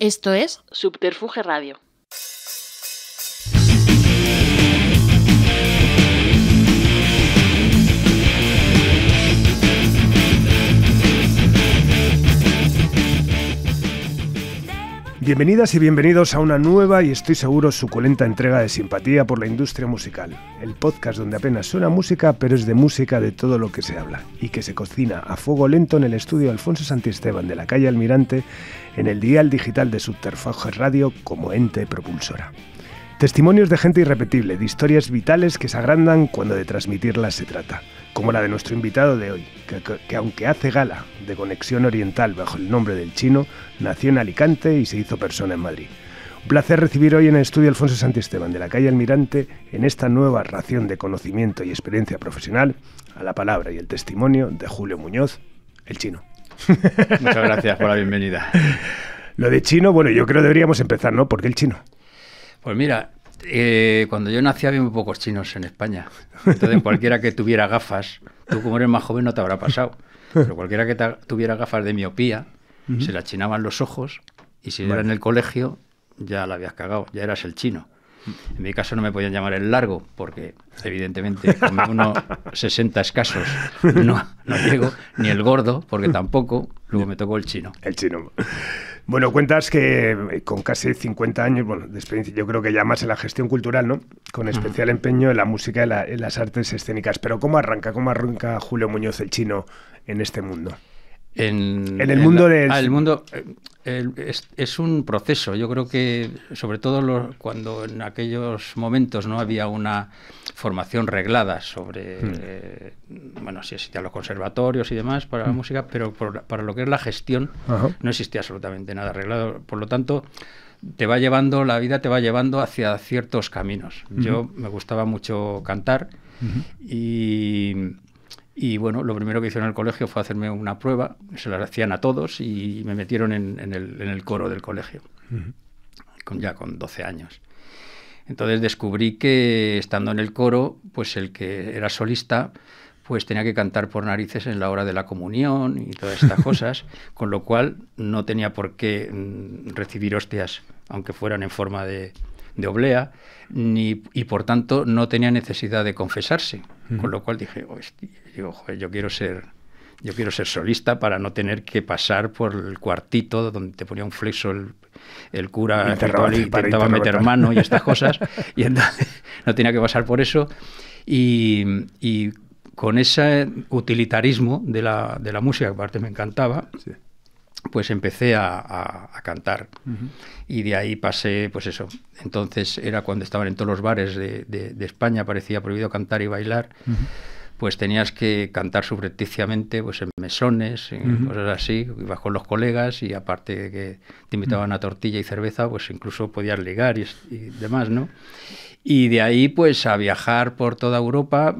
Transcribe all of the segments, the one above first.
Esto es Subterfuge Radio. Bienvenidas y bienvenidos a una nueva y estoy seguro suculenta entrega de Simpatía por la Industria Musical, el podcast donde apenas suena música, pero es de música de todo lo que se habla y que se cocina a fuego lento en el estudio Alfonso Santisteban de la calle Almirante, en el dial digital de Subterfaje Radio como ente propulsora. Testimonios de gente irrepetible, de historias vitales que se agrandan cuando de transmitirlas se trata, como la de nuestro invitado de hoy, que, aunque hace gala de conexión oriental bajo el nombre del chino, nació en Alicante y se hizo persona en Madrid. Un placer recibir hoy en el estudio Alfonso Santisteban de la calle Almirante en esta nueva ración de conocimiento y experiencia profesional a la palabra y el testimonio de Julio Muñoz, el chino. Muchas gracias por la bienvenida. Lo de chino, bueno, yo creo que deberíamos empezar, ¿no? ¿Por qué el chino? Pues mira, eh, cuando yo nací había muy pocos chinos en España. Entonces cualquiera que tuviera gafas, tú como eres más joven no te habrá pasado, pero cualquiera que tuviera gafas de miopía, se le chinaban los ojos y si yo era en el colegio ya la habías cagado, ya eras el chino. En mi caso no me podían llamar el largo, porque evidentemente con unos 60 escasos no, no llego, ni el gordo, porque tampoco, luego me tocó el chino. El chino. Bueno, cuentas que eh, con casi 50 años, bueno, de experiencia, yo creo que ya más en la gestión cultural, ¿no? Con especial empeño en la música y en las artes escénicas. Pero ¿cómo arranca, cómo arranca Julio Muñoz el chino en este mundo? En, el mundo del... Ah, mundo, eh, es, un proceso. Yo creo que, sobre todo cuando en aquellos momentos no había una formación reglada sobre, hmm. bueno, si existían los conservatorios y demás para la hmm. música, pero para lo que es la gestión no existía absolutamente nada reglado. Por lo tanto, te va llevando, la vida te va llevando hacia ciertos caminos. Yo me gustaba mucho cantar y y bueno, lo primero que hicieron en el colegio fue hacerme una prueba, se la hacían a todos y me metieron en, el, coro del colegio, ya con 12 años. Entonces descubrí que estando en el coro, pues el que era solista, pues tenía que cantar por narices en la hora de la comunión y todas estas cosas, con lo cual no tenía por qué mm, recibir hostias, aunque fueran en forma de, de Oblea, ni, y por tanto no tenía necesidad de confesarse. Con lo cual dije, oh, este-", yo quiero ser yo quiero ser solista para no tener que pasar por el cuartito donde te ponía un flexo el, cura intentaba meter mano y estas cosas, y entonces no tenía que pasar por eso. Y, con ese utilitarismo de la, música, que aparte me encantaba, pues empecé a, a, cantar. Y de ahí pasé, pues eso. Entonces era cuando estaban en todos los bares de, de, España, parecía prohibido cantar y bailar. Pues tenías que cantar subrepticiamente pues en mesones, en cosas así, ibas con los colegas y aparte de que te invitaban a tortilla y cerveza, pues incluso podías ligar y demás, ¿no? Y de ahí, pues, a viajar por toda Europa.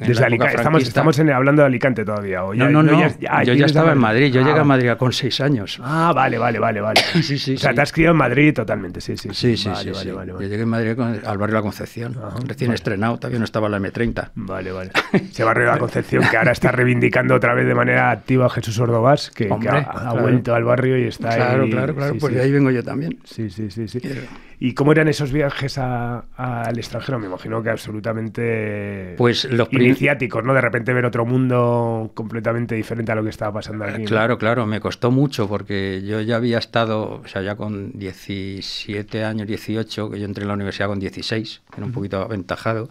Alicante, estamos, estamos en, hablando de Alicante todavía. no, no, no. yo ya estaba en Madrid. Yo ah, llegué a Madrid con seis años. Ah, vale, vale, vale. vale. sí, sí, o sea, te has criado en Madrid totalmente, sí, sí. Sí, sí, sí, vale, Yo llegué en Madrid al barrio La Concepción. recién estrenado, todavía no estaba la M30. Vale, vale. Ese barrio La Concepción que ahora está reivindicando otra vez de manera activa Jesús Ordovás, que, ha, vuelto al barrio y está claro, ahí. Claro, claro, claro. pues de ahí vengo yo también. Sí, sí, sí, sí. ¿Y cómo eran esos viajes al extranjero? Me imagino que absolutamente pues los iniciáticos, ¿no? De repente ver otro mundo completamente diferente a lo que estaba pasando ah, aquí. Claro, claro, me costó mucho porque yo ya había estado, o sea, ya con 17 años, 18, que yo entré en la universidad con 16, era un poquito aventajado.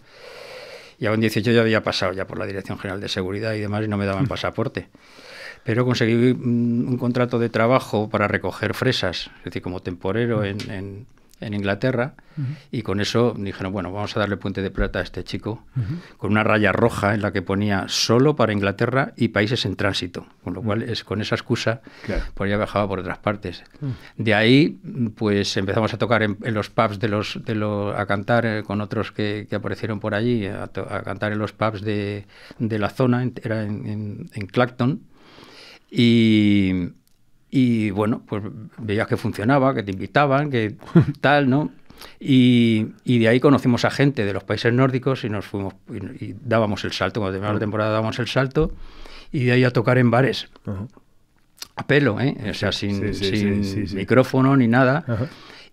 Ya con 18 ya había pasado ya por la Dirección General de Seguridad y demás y no me daban pasaporte pero conseguí mm, un, contrato de trabajo para recoger fresas, es decir, como temporero en, en Inglaterra y con eso dijeron, bueno, vamos a darle puente de plata a este chico, con una raya roja en la que ponía solo para Inglaterra y países en tránsito, con lo cual es con esa excusa por pues ya viajaba por otras partes. De ahí pues empezamos a tocar en, los pubs de los, de los a cantar eh, con otros que, aparecieron por allí, a, cantar en los pubs de, la zona, era en Clacton y y bueno, pues veías que funcionaba, que te invitaban, que tal, ¿no? Y, de ahí conocimos a gente de los países nórdicos y nos fuimos y, dábamos el salto. Cuando terminaba la temporada dábamos el salto y de ahí a tocar en bares. A pelo, ¿eh? O sea, sin, micrófono ni nada.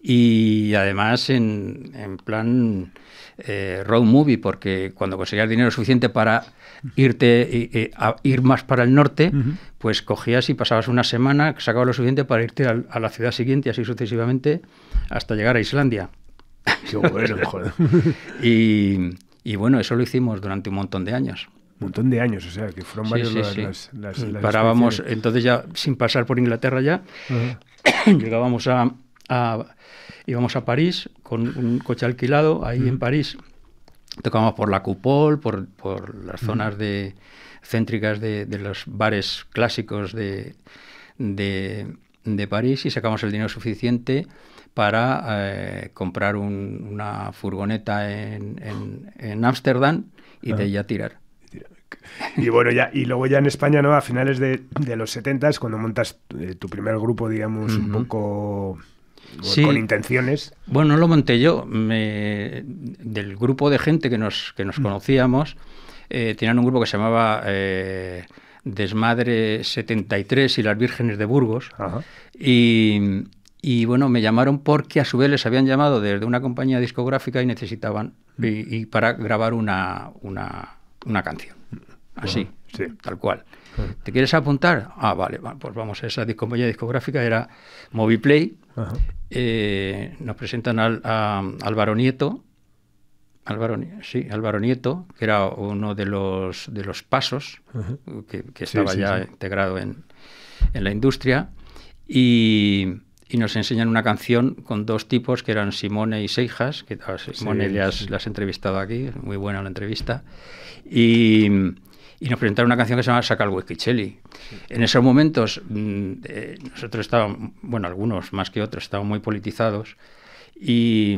Y además en, en plan eh, road movie, porque cuando conseguías dinero suficiente para irte a ir más para el norte, pues cogías y pasabas una semana, sacabas lo suficiente para irte a, la ciudad siguiente, y así sucesivamente, hasta llegar a Islandia. y, bueno, eso lo hicimos durante un montón de años Un montón de años, o sea, que fueron varios Parábamos, entonces ya sin pasar por Inglaterra ya, llegábamos a, Íbamos a París con un coche alquilado, ahí en mm. París tocábamos por la cupol, por, por las mm. zonas de, céntricas de, los bares clásicos de, de, París y sacamos el dinero suficiente para eh, comprar una furgoneta en Ámsterdam en, y de ella ah. tirar. Y bueno, ya, y luego ya en España, ¿no? A finales de, los 70 cuando montas eh, tu primer grupo, digamos, un poco con intenciones. Bueno, no lo monté yo. del grupo de gente que nos, que nos mm. conocíamos, eh, tenían un grupo que se llamaba eh, Desmadre 73 y las Vírgenes de Burgos. Y, y, bueno, me llamaron porque a su vez les habían llamado desde una compañía discográfica y necesitaban y, para grabar una, una, una canción. Mm. Así, tal cual. ¿Te quieres apuntar? Ah, vale, pues vamos, a esa compañía discográfica era Moviplay. Eh, nos presentan al, a Álvaro Nieto, sí, Álvaro Nieto, que era uno de los, de los pasos que, estaba ya integrado en, la industria, y, nos enseñan una canción con dos tipos que eran Simone y Seijas, que ah, Simone le has, la has entrevistado aquí, muy buena la entrevista, y y nos presentaron una canción que se llama Saca el Whisky En esos momentos mm, eh, nosotros estábamos, bueno, algunos más que otros, estábamos muy politizados y,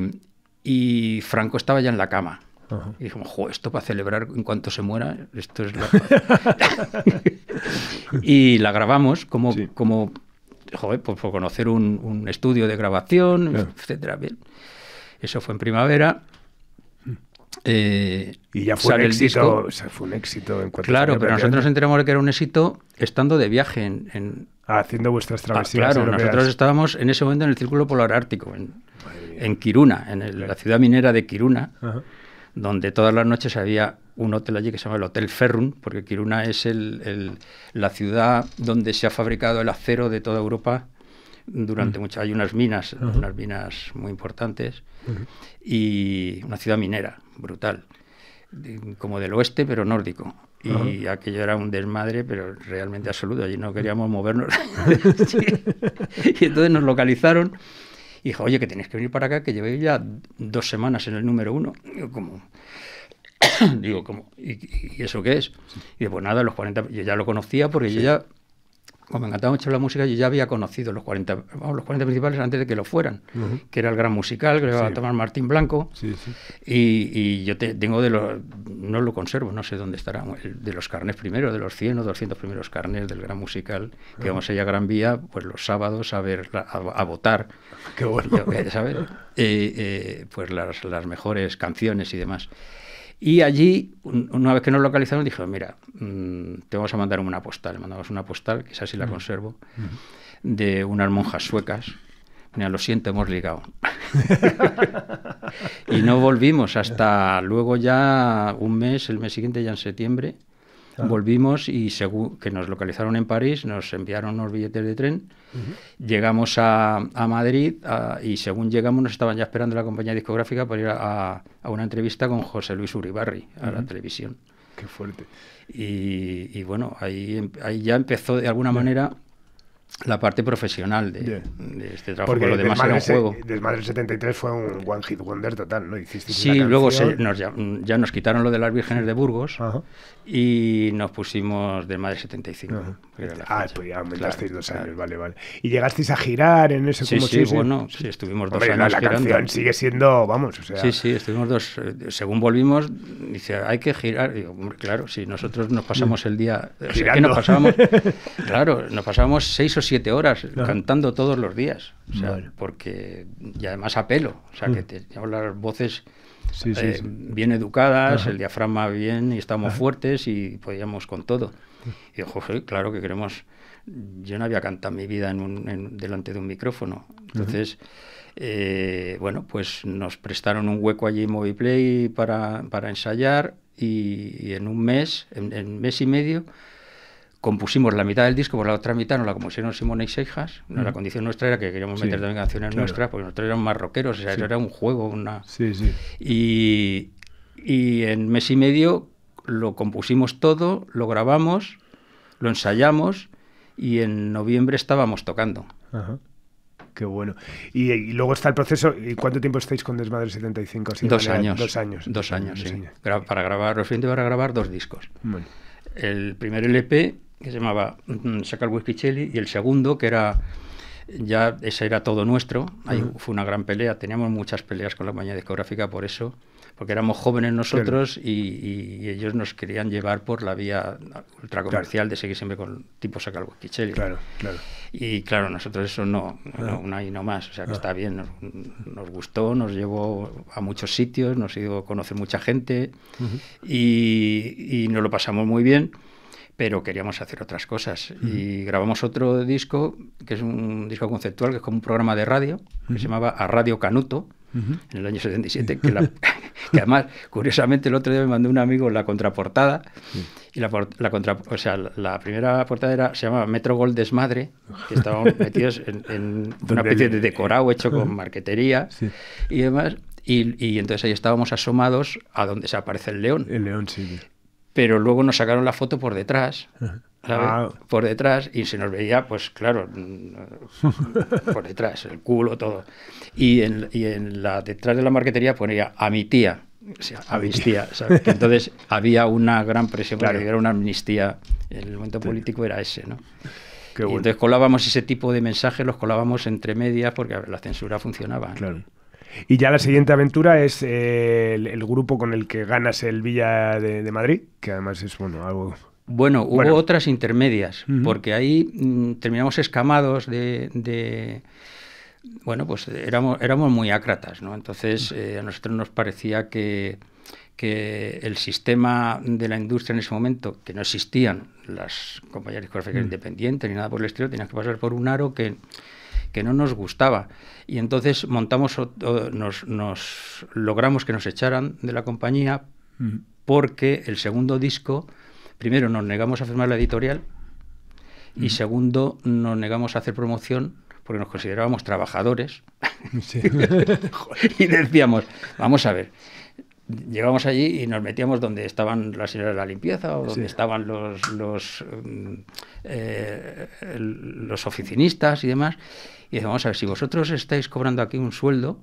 Franco estaba ya en la cama. Y dijimos, jo, esto para celebrar en cuanto se muera, esto es y la grabamos como, como joder, pues por, conocer un, estudio de grabación, etc. etcétera. Eso fue en primavera. Eh, y ya fue un, éxito, fue claro, pero nosotros nos de que era un éxito estando de viaje en. Haciendo vuestras ah, travesías. nosotros estábamos en ese momento en el Círculo Polar Ártico, en, Kiruna, en la ciudad minera de Kiruna, donde todas las noches había un hotel allí que se llama el Hotel Ferrum, porque Kiruna es el, la ciudad donde se ha fabricado el acero de toda Europa durante mm. Hay unas minas, unas minas muy importantes, y una ciudad minera brutal, como del oeste, pero nórdico. Y aquello era un desmadre, pero realmente absoluto. Allí no queríamos movernos. y entonces nos localizaron. Y dijo, oye, que tenéis que venir para acá, que llevo ya dos semanas en el número uno. Digo, como... Digo, ¿Y, eso qué es? Y pues nada, los 40... Yo ya lo conocía porque yo ya como me encantaba mucho la música, yo ya había conocido los 40, los 40 principales antes de que lo fueran, que era el gran musical que iba a tomar Martín Blanco. Y, yo tengo de los, no lo conservo, no sé dónde estarán, de los carnes primero, de los 100 o 200 primeros carnes del gran musical, que ah. vamos allá a Gran Vía, pues los sábados a ver, a, votar. Qué bueno. Yo, eh, ¿sabes? Eh, eh, pues las, las mejores canciones y demás. Y allí, una vez que nos localizaron, dije, mira, mm, te vamos a mandar una postal. Mandamos una postal, quizás si la conservo, de unas monjas suecas. Mira, lo siento, hemos ligado. y no volvimos hasta luego ya un mes, el mes siguiente, ya en septiembre, Volvimos y según que nos localizaron en París, nos enviaron unos billetes de tren. Llegamos a, Madrid y según llegamos nos estaban ya esperando la compañía discográfica para ir a, una entrevista con José Luis Uribarri a la televisión. Qué fuerte. Y, bueno, ahí, ahí, ya empezó de alguna manera la parte profesional de, este trabajo, porque lo demás era un juego. Desmadre 73 fue un One Hit Wonder total, ¿no? Hiciste sí, luego se, ya, nos quitaron lo de las Vírgenes de Burgos y nos pusimos Desmadre 75. Ah, pues ya aumentasteis claro, dos años, vale, vale. ¿Y llegasteis a girar en ese Sí, como sí, sí, bueno, sí, estuvimos dos años girando. canción sigue siendo, vamos, o sea... Sí, sí, estuvimos dos... Eh, según volvimos, dice, hay que girar. claro, si nosotros nos pasamos mm. el día... O sea, nos pasábamos, claro, nos pasábamos seis o siete horas cantando todos los días. porque, y además a pelo, o sea, que mm. las voces eh, bien educadas, el diafragma bien y estamos fuertes y podíamos con todo. Y claro que queremos. Yo no había cantado mi vida en delante de un micrófono. Entonces, eh, bueno, pues nos prestaron un hueco allí en Moviplay para, para ensayar y, en un mes, en, en mes y medio, compusimos la mitad del disco, ...por la otra mitad nos la compusieron Simone y Seijas. La mm. condición nuestra era que queríamos meter también canciones nuestras, porque nosotros éramos más rockeros, eso era un juego, una... Sí, sí. Y, en mes y medio lo compusimos todo, lo grabamos, lo ensayamos y en noviembre estábamos tocando. Qué bueno. Y, luego está el proceso. ¿Y cuánto tiempo estáis con Desmadre 75? dos, años, dos años. Dos años. sí. para grabar, para grabar dos discos. El primer e LP que se llamaba mm, Sacar Chili, y el segundo, que era ya ese era todo nuestro. Ahí fue una gran pelea. Teníamos muchas peleas con la compañía discográfica por eso, porque éramos jóvenes nosotros y, ellos nos querían llevar por la vía ultracomercial comercial de seguir siempre con tipo sacar Picelli. Claro, claro. Y claro, nosotros eso no, no una y no más. O sea, que ah. está bien, nos, gustó, nos llevó a muchos sitios, nos hizo conocer mucha gente y, y nos lo pasamos muy bien pero queríamos hacer otras cosas. Y grabamos otro disco, que es un disco conceptual, que es como un programa de radio, que se llamaba A Radio Canuto, en el año 77, que, además, curiosamente, el otro día me mandó un amigo la contraportada, y la, o sea, la, primera portada era, se llamaba Metro Gold Desmadre, que estábamos metidos en, una especie de decorado hecho con marquetería y demás, y, y, entonces ahí estábamos asomados a donde se aparece el león. El león, sí pero luego nos sacaron la foto por detrás. Ah. Por detrás y se nos veía, pues claro, por detrás, el culo, todo. Y en, la detrás de la marquetería ponía a mi tía. O sea, amnistía. ¿sabes? Que entonces había una gran presión claro. era una amnistía. El momento político era ese, ¿no? entonces colábamos ese tipo de mensajes, los colábamos entre medias porque la censura funcionaba. Claro. Y ya la siguiente aventura es eh, el, grupo con el que ganas el Villa de, Madrid, que además es bueno, algo bueno, hubo otras intermedias, porque ahí mm, terminamos escamados de, Bueno, pues éramos, éramos muy ácratas, ¿no? Entonces eh, a nosotros nos parecía que, que, el sistema de la industria en ese momento, que no existían las compañías discográficas independientes ni nada por el estilo, tenías que pasar por un aro que que no nos gustaba. Y entonces montamos, nos, logramos que nos echaran de la compañía mm. porque el segundo disco, primero nos negamos a firmar la editorial y mm. segundo nos negamos a hacer promoción porque nos considerábamos trabajadores. y decíamos, vamos a ver, ...llegamos allí y nos metíamos donde estaban las señoras de la limpieza o donde estaban los los, mm, eh, los oficinistas y demás y dice, vamos a ver, si vosotros estáis cobrando aquí un sueldo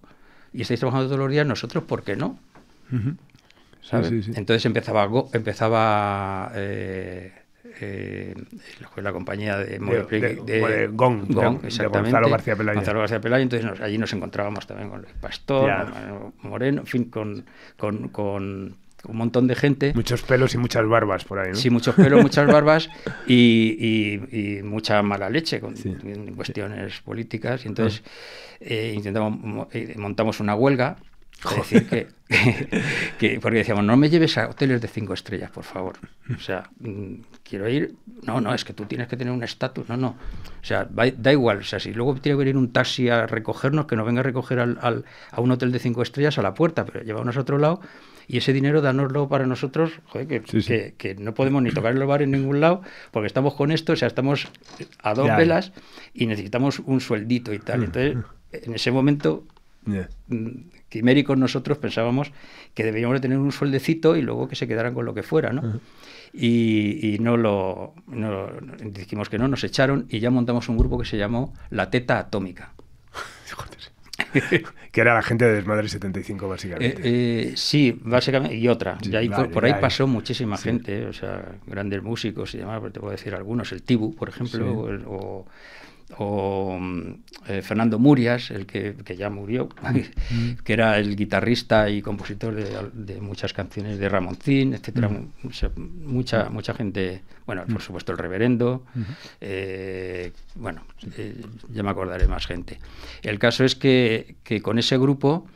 y estáis trabajando todos los días, nosotros, ¿por qué no? Entonces empezaba, empezaba eh, eh, la compañía de, de, de, pues, Gonzalo García Pelayo. Gonzalo García Pelayo, entonces allí nos encontrábamos también con el Pastor, Moreno, en fin, con un montón de gente. Muchos pelos y muchas barbas por ahí, ¿no? Sí, muchos pelos, muchas barbas y, mucha mala leche con, cuestiones políticas. Y entonces ah. eh, intentamos, eh, montamos una huelga. decir, que, porque decíamos, no me lleves a hoteles de cinco estrellas, por favor. O sea, mm, quiero ir. No, no, es que tú tienes que tener un estatus. No, no. O sea, da igual. O sea, si luego tiene que venir un taxi a recogernos, que nos venga a recoger al, a un hotel de cinco estrellas a la puerta, pero llevarnos a otro lado y ese dinero danoslo para nosotros, joder, que, no podemos ni tocar el bar en ningún lado, porque estamos con esto, o sea, estamos a dos velas y necesitamos un sueldito y tal. Mm, Entonces, mm. en ese momento, mm, quiméricos nosotros pensábamos que deberíamos de tener un sueldecito y luego que se quedaran con lo que fuera, ¿no? Y, no lo dijimos que no, nos echaron y ya montamos un grupo que se llamó La Teta Atómica. que era la gente de Desmadre 75, básicamente. Eh, eh, sí, básicamente, y otra. ahí, por, ahí pasó muchísima gente, o sea, grandes músicos y demás, te puedo decir algunos, el Tibu, por ejemplo, o o mm, eh, Fernando Murias, el que, ya murió, mm. que era el guitarrista y compositor de, muchas canciones de Ramoncín, etcétera, mm. mucha, mucha gente, bueno, por supuesto el reverendo, mm-hmm. eh, bueno, eh, ya me acordaré más gente. El caso es que, con ese grupo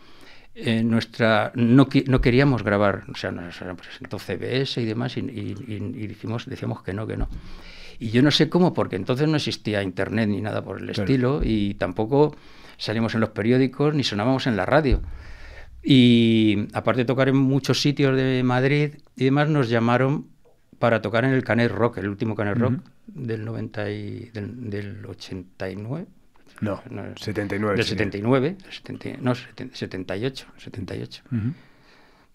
nuestra no, no, queríamos grabar, o sea, nos pues, presentó CBS y demás y, y, decíamos que no, que no. Y yo no sé cómo, porque entonces no existía internet ni nada por el estilo, y tampoco salimos en los periódicos ni sonábamos en la radio. Y aparte de tocar en muchos sitios de Madrid y demás, nos llamaron para tocar en el Canet Rock, el último Canet Rock del, 90 del, 89. No, 79. Del 79, no, 78, 78.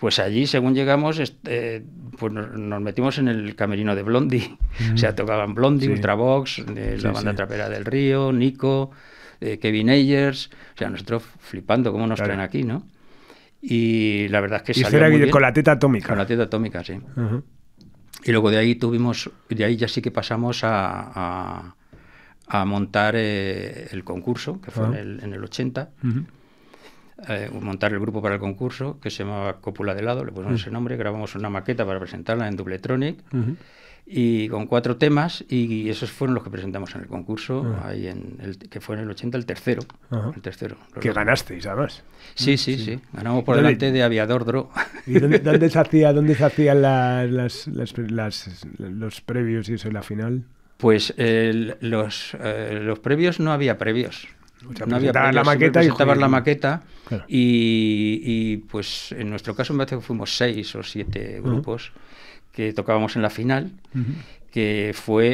Pues allí, según llegamos, eh, pues nos metimos en el camerino de Blondie. O sea, tocaban Blondie, Ultravox, eh, la banda trapera del Río, Nico, eh, Kevin Ayers. O sea, nosotros flipando cómo nos traen aquí, ¿no? Y la verdad es que y salió muy bien. con la teta atómica. Con la teta atómica, sí. Y luego de ahí tuvimos, de ahí ya sí que pasamos a, montar el concurso, que fue en, ah. el, en, el, 80. Eh, montar el grupo para el concurso, que se llamaba Cópula de Lado, le pusimos mm. ese nombre, grabamos una maqueta para presentarla en Dubletronic, y con cuatro temas, y esos fueron los que presentamos en el concurso, ah. ahí en que fue en el 80 el tercero. El tercero. Que ganasteis, además. Sí, sí, sí, Ganamos por delante de Aviador Dro. ¿Y dónde, se hacía, dónde se hacían los previos y eso, en la final? Pues eh, los, eh, los previos no había previos. Pues la maqueta y y... la maqueta y, pues en nuestro caso me parece que fuimos seis o siete grupos que tocábamos en la final, que fue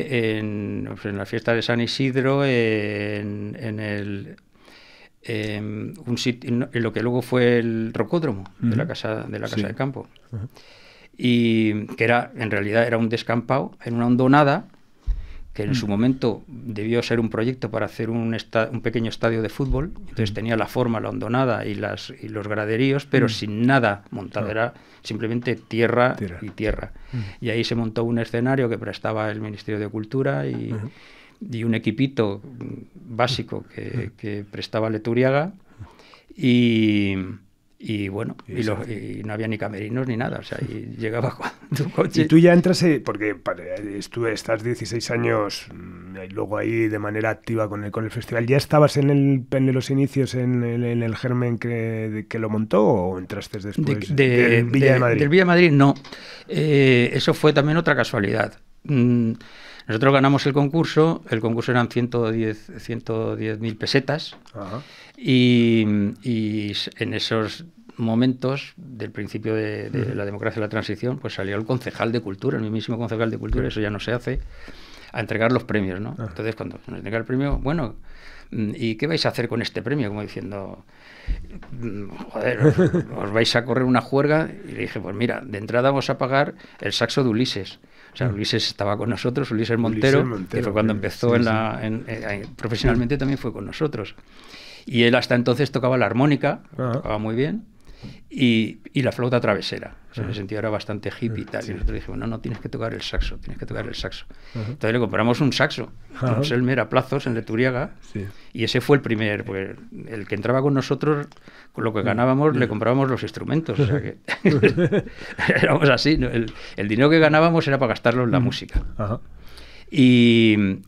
pues, en, la fiesta de San Isidro, en, el un en lo que luego fue el rocódromo de la casa de campo y que era en realidad era un descampado en una hondonada que en mm. su momento debió ser un proyecto para hacer un, pequeño estadio de fútbol, entonces mm. tenía la forma, la hondonada y, las, y los graderíos, pero mm. sin nada montado, era simplemente tierra, y tierra. Y ahí se montó un escenario que prestaba el Ministerio de Cultura y, y un equipito básico que, que prestaba Leturiaga y y bueno, y, no había ni camerinos ni nada, o sea, y llegaba tu coche. Y tú ya entras, eh, porque estás 16 años mm, y luego ahí de manera activa con el, con el festival. ¿Ya estabas en, los inicios en, el germen que, lo montó o entraste después? De, del Villa de, Madrid. Del Villa Madrid, no. Eh, eso fue también otra casualidad. Mm, nosotros ganamos el concurso, el concurso eran 110 mil pesetas. Ajá. Y, en esos momentos del principio de, la democracia y la transición, pues salió el concejal de cultura, el mismo concejal de cultura, eso ya no se hace, a entregar los premios, ¿no? Ah. Entonces, cuando nos entrega el premio, bueno, mm, ¿y qué vais a hacer con este premio? Como diciendo, mm, joder, os, vais a correr una juerga. Y le dije, pues mira, de entrada vamos a pagar el saxo de Ulises. O sea, ah. Ulises estaba con nosotros, Ulises Montero, fue cuando empezó eh, eh, profesionalmente también fue con nosotros. Y él hasta entonces tocaba la armónica, ah. tocaba muy bien, y, y la flauta travesera. O sea, en ese ah. sentido era bastante hippie y tal. Y nosotros dijimos, no, no, tienes que tocar el saxo, tienes que tocar el saxo. Entonces le compramos un saxo, un Selmer a plazos en Leturiaga, y ese fue el primer, pues, el que entraba con nosotros, con lo que mm. ganábamos, le mm. comprábamos los instrumentos. O sea que éramos así, el, dinero que ganábamos era para gastarlo en la mm. música. Y,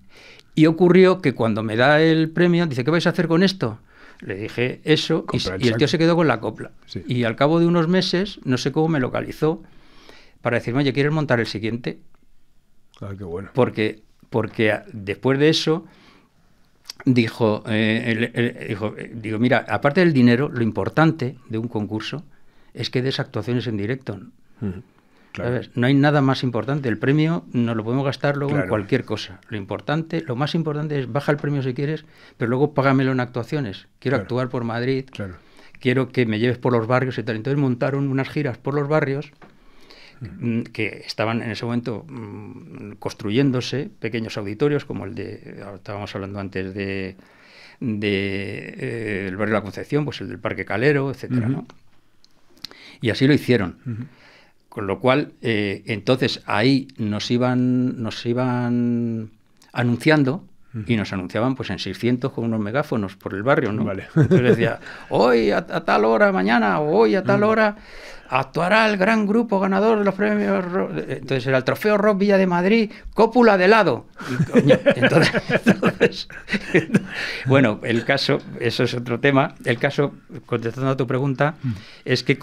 y ocurrió que cuando me da el premio, dice, ¿qué vais a hacer con esto? Le dije eso y, el tío se quedó con la copla. Y al cabo de unos meses, no sé cómo me localizó para decirme, oye, ¿quieres montar el siguiente? Ah, qué bueno. Porque, porque después de eso eh, dijo, digo, mira, aparte del dinero, lo importante de un concurso es que des actuaciones en directo. No hay nada más importante. El premio no lo podemos gastar luego en cualquier cosa. Lo importante, lo más importante es baja el premio si quieres, pero luego págamelo en actuaciones. Quiero actuar por Madrid, quiero que me lleves por los barrios y tal. Entonces montaron unas giras por los barrios mm. Mm, que estaban en ese momento mm, construyéndose pequeños auditorios como el de, estábamos hablando antes de, de eh, el barrio de la Concepción, pues el del Parque Calero, etcétera, ¿no? Y así lo hicieron. Con lo cual, eh, entonces ahí nos iban, nos iban anunciando y nos anunciaban pues en 600 con unos megáfonos por el barrio, ¿no? Entonces decía, hoy a, tal hora, mañana, hoy a tal mm. hora, actuará el gran grupo ganador de los premios. Entonces era el trofeo Rock Villa de Madrid, cópula de lado bueno, el caso, eso es otro tema. El caso, contestando a tu pregunta, mm. es que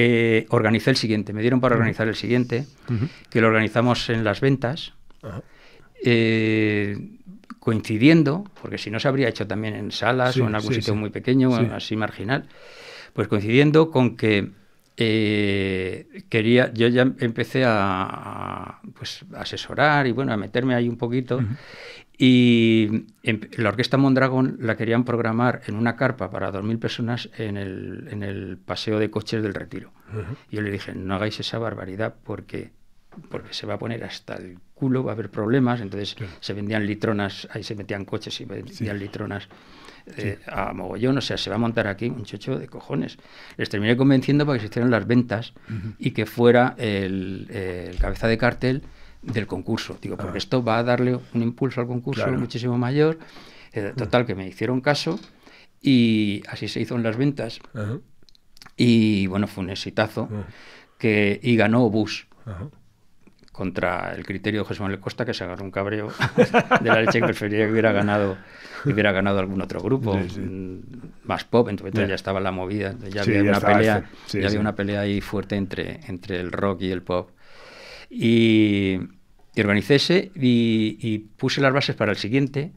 eh, organicé el siguiente, me dieron para organizar el siguiente, que lo organizamos en las ventas, eh, coincidiendo, porque si no se habría hecho también en salas o en algún sitio muy pequeño, así marginal, pues coincidiendo con que eh, quería, yo ya empecé a, pues, asesorar y bueno, a meterme ahí un poquito. Y em, la Orquesta Mondragón la querían programar en una carpa para 2.000 personas en el, en el, paseo de coches del Retiro. Y yo le dije, no hagáis esa barbaridad porque, porque se va a poner hasta el culo, va a haber problemas. Entonces se vendían litronas, ahí se metían coches y vendían litronas. Eh, a mogollón, o sea, se va a montar aquí un chocho de cojones. Les terminé convenciendo para que se hicieran las ventas y que fuera el, el cabeza de cartel del concurso. Digo, porque ah. esto va a darle un impulso al concurso muchísimo mayor. Eh, mm. total, que me hicieron caso y así se hizo en las ventas. Y bueno, fue un exitazo. Ah. Que, y ganó Bus. contra el criterio de José Manuel Costa que se agarró un cabreo de la leche que prefería que hubiera ganado hubiera ganado algún otro grupo mm, más pop entonces ya estaba la movida este, ya había una pelea ya había una pelea ahí fuerte entre entre el rock y el pop y, y ese y, puse las bases para el siguiente,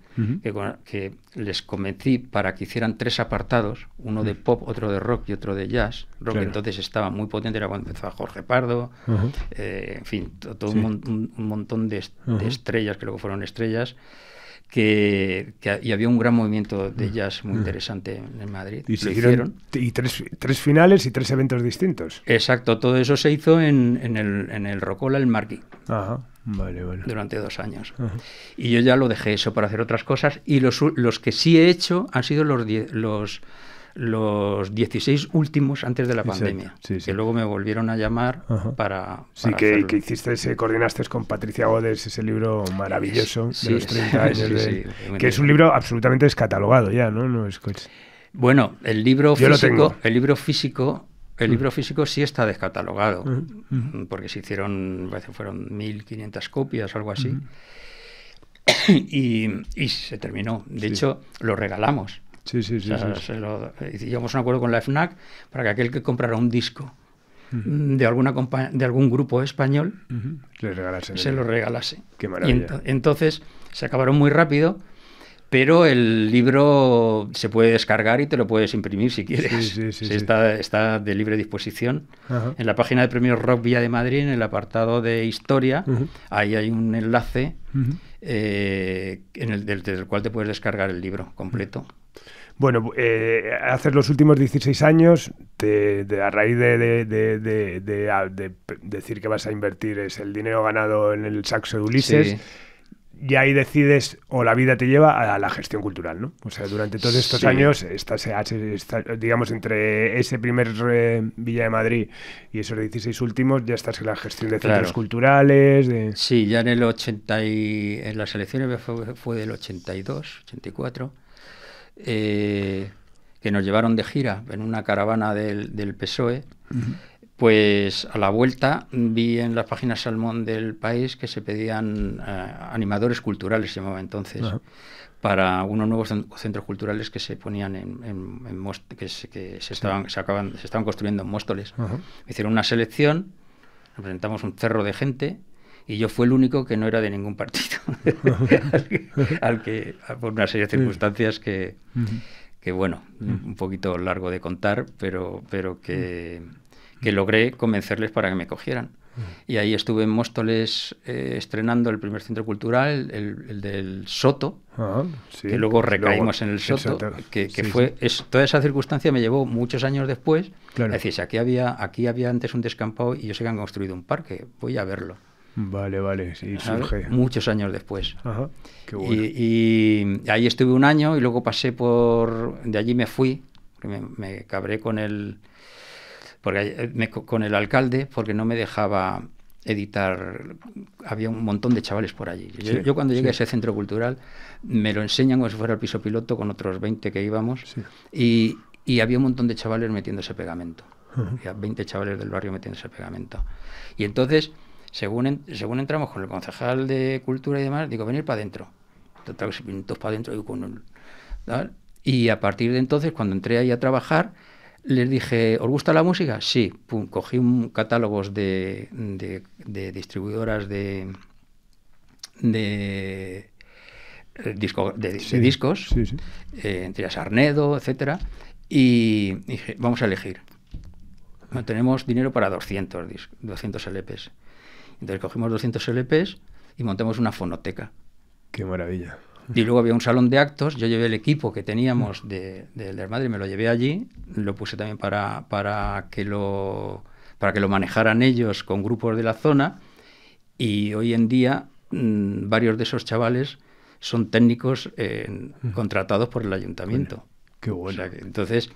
que, les convencí para que hicieran tres apartados, uno de pop, otro de rock y otro de jazz. Rock entonces estaba muy potente, era cuando empezaba Jorge Pardo, eh, en fin, todo un, montón de, de, estrellas, creo que fueron estrellas que, y había un gran movimiento de mm. jazz muy mm. interesante en Madrid. Y, hicieron, tres, finales y tres eventos distintos. Exacto, todo eso se hizo en, en el, en el Rocola, el Marquis. Ajá. Vale, vale. Durante dos años. Y yo ya lo dejé eso para hacer otras cosas. Y los, que sí he hecho han sido los, los los 16 últimos antes de la pandemia, que luego me volvieron a llamar para, Sí, que, hiciste hiciste, coordinaste con Patricia Godes ese libro maravilloso de los 30 años, que es un libro absolutamente descatalogado ya, ¿no? bueno, el libro físico, el libro físico el libro físico sí está descatalogado, mm, mm. Mm, porque se hicieron, parece fueron 1.500 copias, o algo así, y, se terminó. De hecho, lo regalamos. Sí, sí, sí. un acuerdo con la FNAC para que aquel que comprara un disco de, alguna de algún grupo español se lo regalase. entonces se acabaron muy rápido pero el libro se puede descargar y te lo puedes imprimir si quieres. está, de libre disposición. En la página de Premios Rock Vía de Madrid, en el apartado de Historia, ahí hay un enlace eh, en el, del, cual te puedes descargar el libro completo. Bueno, eh, haces los últimos 16 años, te, a raíz de, decir que vas a invertir es el dinero ganado en el saxo de Ulises. Y ahí decides, o la vida te lleva a la gestión cultural, ¿no? O sea, durante todos estos años, estás, digamos, entre ese primer eh, Villa de Madrid y esos 16 últimos, ya estás en la gestión de centros culturales. Sí, ya en el 80, en las elecciones fue, fue del 82, 84. Eh, que nos llevaron de gira en una caravana del, PSOE, pues a la vuelta vi en las páginas Salmón del país que se pedían eh, animadores culturales, se llamaba entonces. para unos nuevos centros culturales que se ponían en, que, se, estaban se, acaban, se estaban construyendo en Móstoles. Hicieron una selección, presentamos un cerro de gente y yo fui el único que no era de ningún partido, al, que, por una serie de circunstancias que, que bueno, un poquito largo de contar, pero, pero que, logré convencerles para que me cogieran. Y ahí estuve en Móstoles eh, estrenando el primer centro cultural, el, del Soto, ah, que luego recaímos en el Soto, que, fue toda esa circunstancia me llevó muchos años después. a decir, aquí había, aquí había antes un descampado y yo sé que han construido un parque, voy a verlo. Vale, vale, sí, surge. Muchos años después. Ajá, y, ahí estuve un año y luego pasé por. De allí me fui, me, cabré con el. Porque eh, con el alcalde, porque no me dejaba editar. Había un montón de chavales por allí. Yo, cuando llegué a ese centro cultural me lo enseñan como si fuera el piso piloto con otros 20 que íbamos. Y, había un montón de chavales metiendo ese pegamento. Había 20 chavales del barrio metiendo ese pegamento. Y entonces según, según entramos con el concejal de Cultura y demás, digo, venir para adentro. Total, para adentro. Y a partir de entonces, cuando entré ahí a trabajar, les dije, ¿os gusta la música? Sí, cogí un catálogos de, distribuidoras de, de, eh, discos, eh, entre ellas Arnedo, etcétera, y dije, vamos a elegir. No, tenemos dinero para 200, 200 LPs. Entonces cogimos 200 LPs y montamos una fonoteca. Qué maravilla. Y luego había un salón de actos, yo llevé el equipo que teníamos mm. de, del Madrid, me lo llevé allí, lo puse también para, para, que lo, para que lo manejaran ellos con grupos de la zona y hoy en día mm, varios de esos chavales son técnicos eh, mm. contratados por el ayuntamiento. qué bueno. entonces,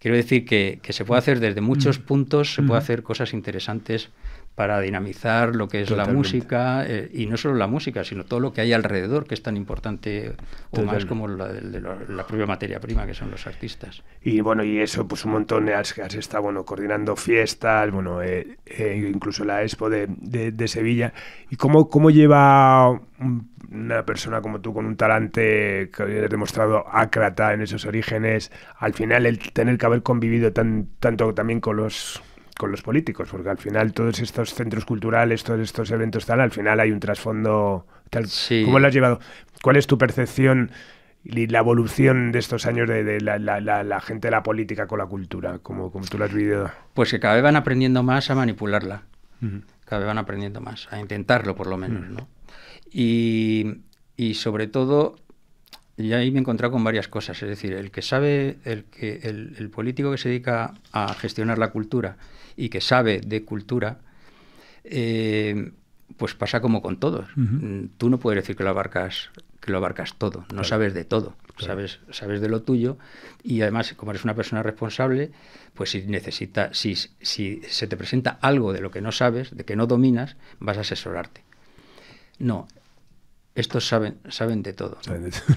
quiero decir que, que, se puede hacer desde muchos puntos, se puede hacer cosas interesantes para dinamizar lo que es la música, eh, y no solo la música, sino todo lo que hay alrededor, que es tan importante o más como la, propia materia prima, que son los artistas. Y bueno, y eso, pues un montón, has, has estado bueno, coordinando fiestas, bueno, eh, eh, incluso la expo de, Sevilla. ¿Y cómo, cómo lleva una persona como tú, con un talante que has demostrado Crata en esos orígenes, al final el tener que haber convivido tan, tanto también con los con los políticos, porque al final todos estos centros culturales, todos estos eventos tal, al final hay un trasfondo tal. ¿Cómo lo has llevado? ¿Cuál es tu percepción y la evolución de estos años de, la, gente de la política con la cultura, como, como tú lo has vivido? Pues que cada vez van aprendiendo más a manipularla, cada vez van aprendiendo más, a intentarlo por lo menos, Y, y sobre todo y ahí me he encontrado con varias cosas. Es decir, el que sabe, el, que, el, político que se dedica a gestionar la cultura y que sabe de cultura, eh, pues pasa como con todos. Mm, tú no puedes decir que lo abarcas, que lo abarcas todo, no sabes de todo. Sabes, sabes de lo tuyo y además, como eres una persona responsable, pues si necesita, si, si se te presenta algo de lo que no sabes, de que no dominas, vas a asesorarte. No, estos saben, saben de todo.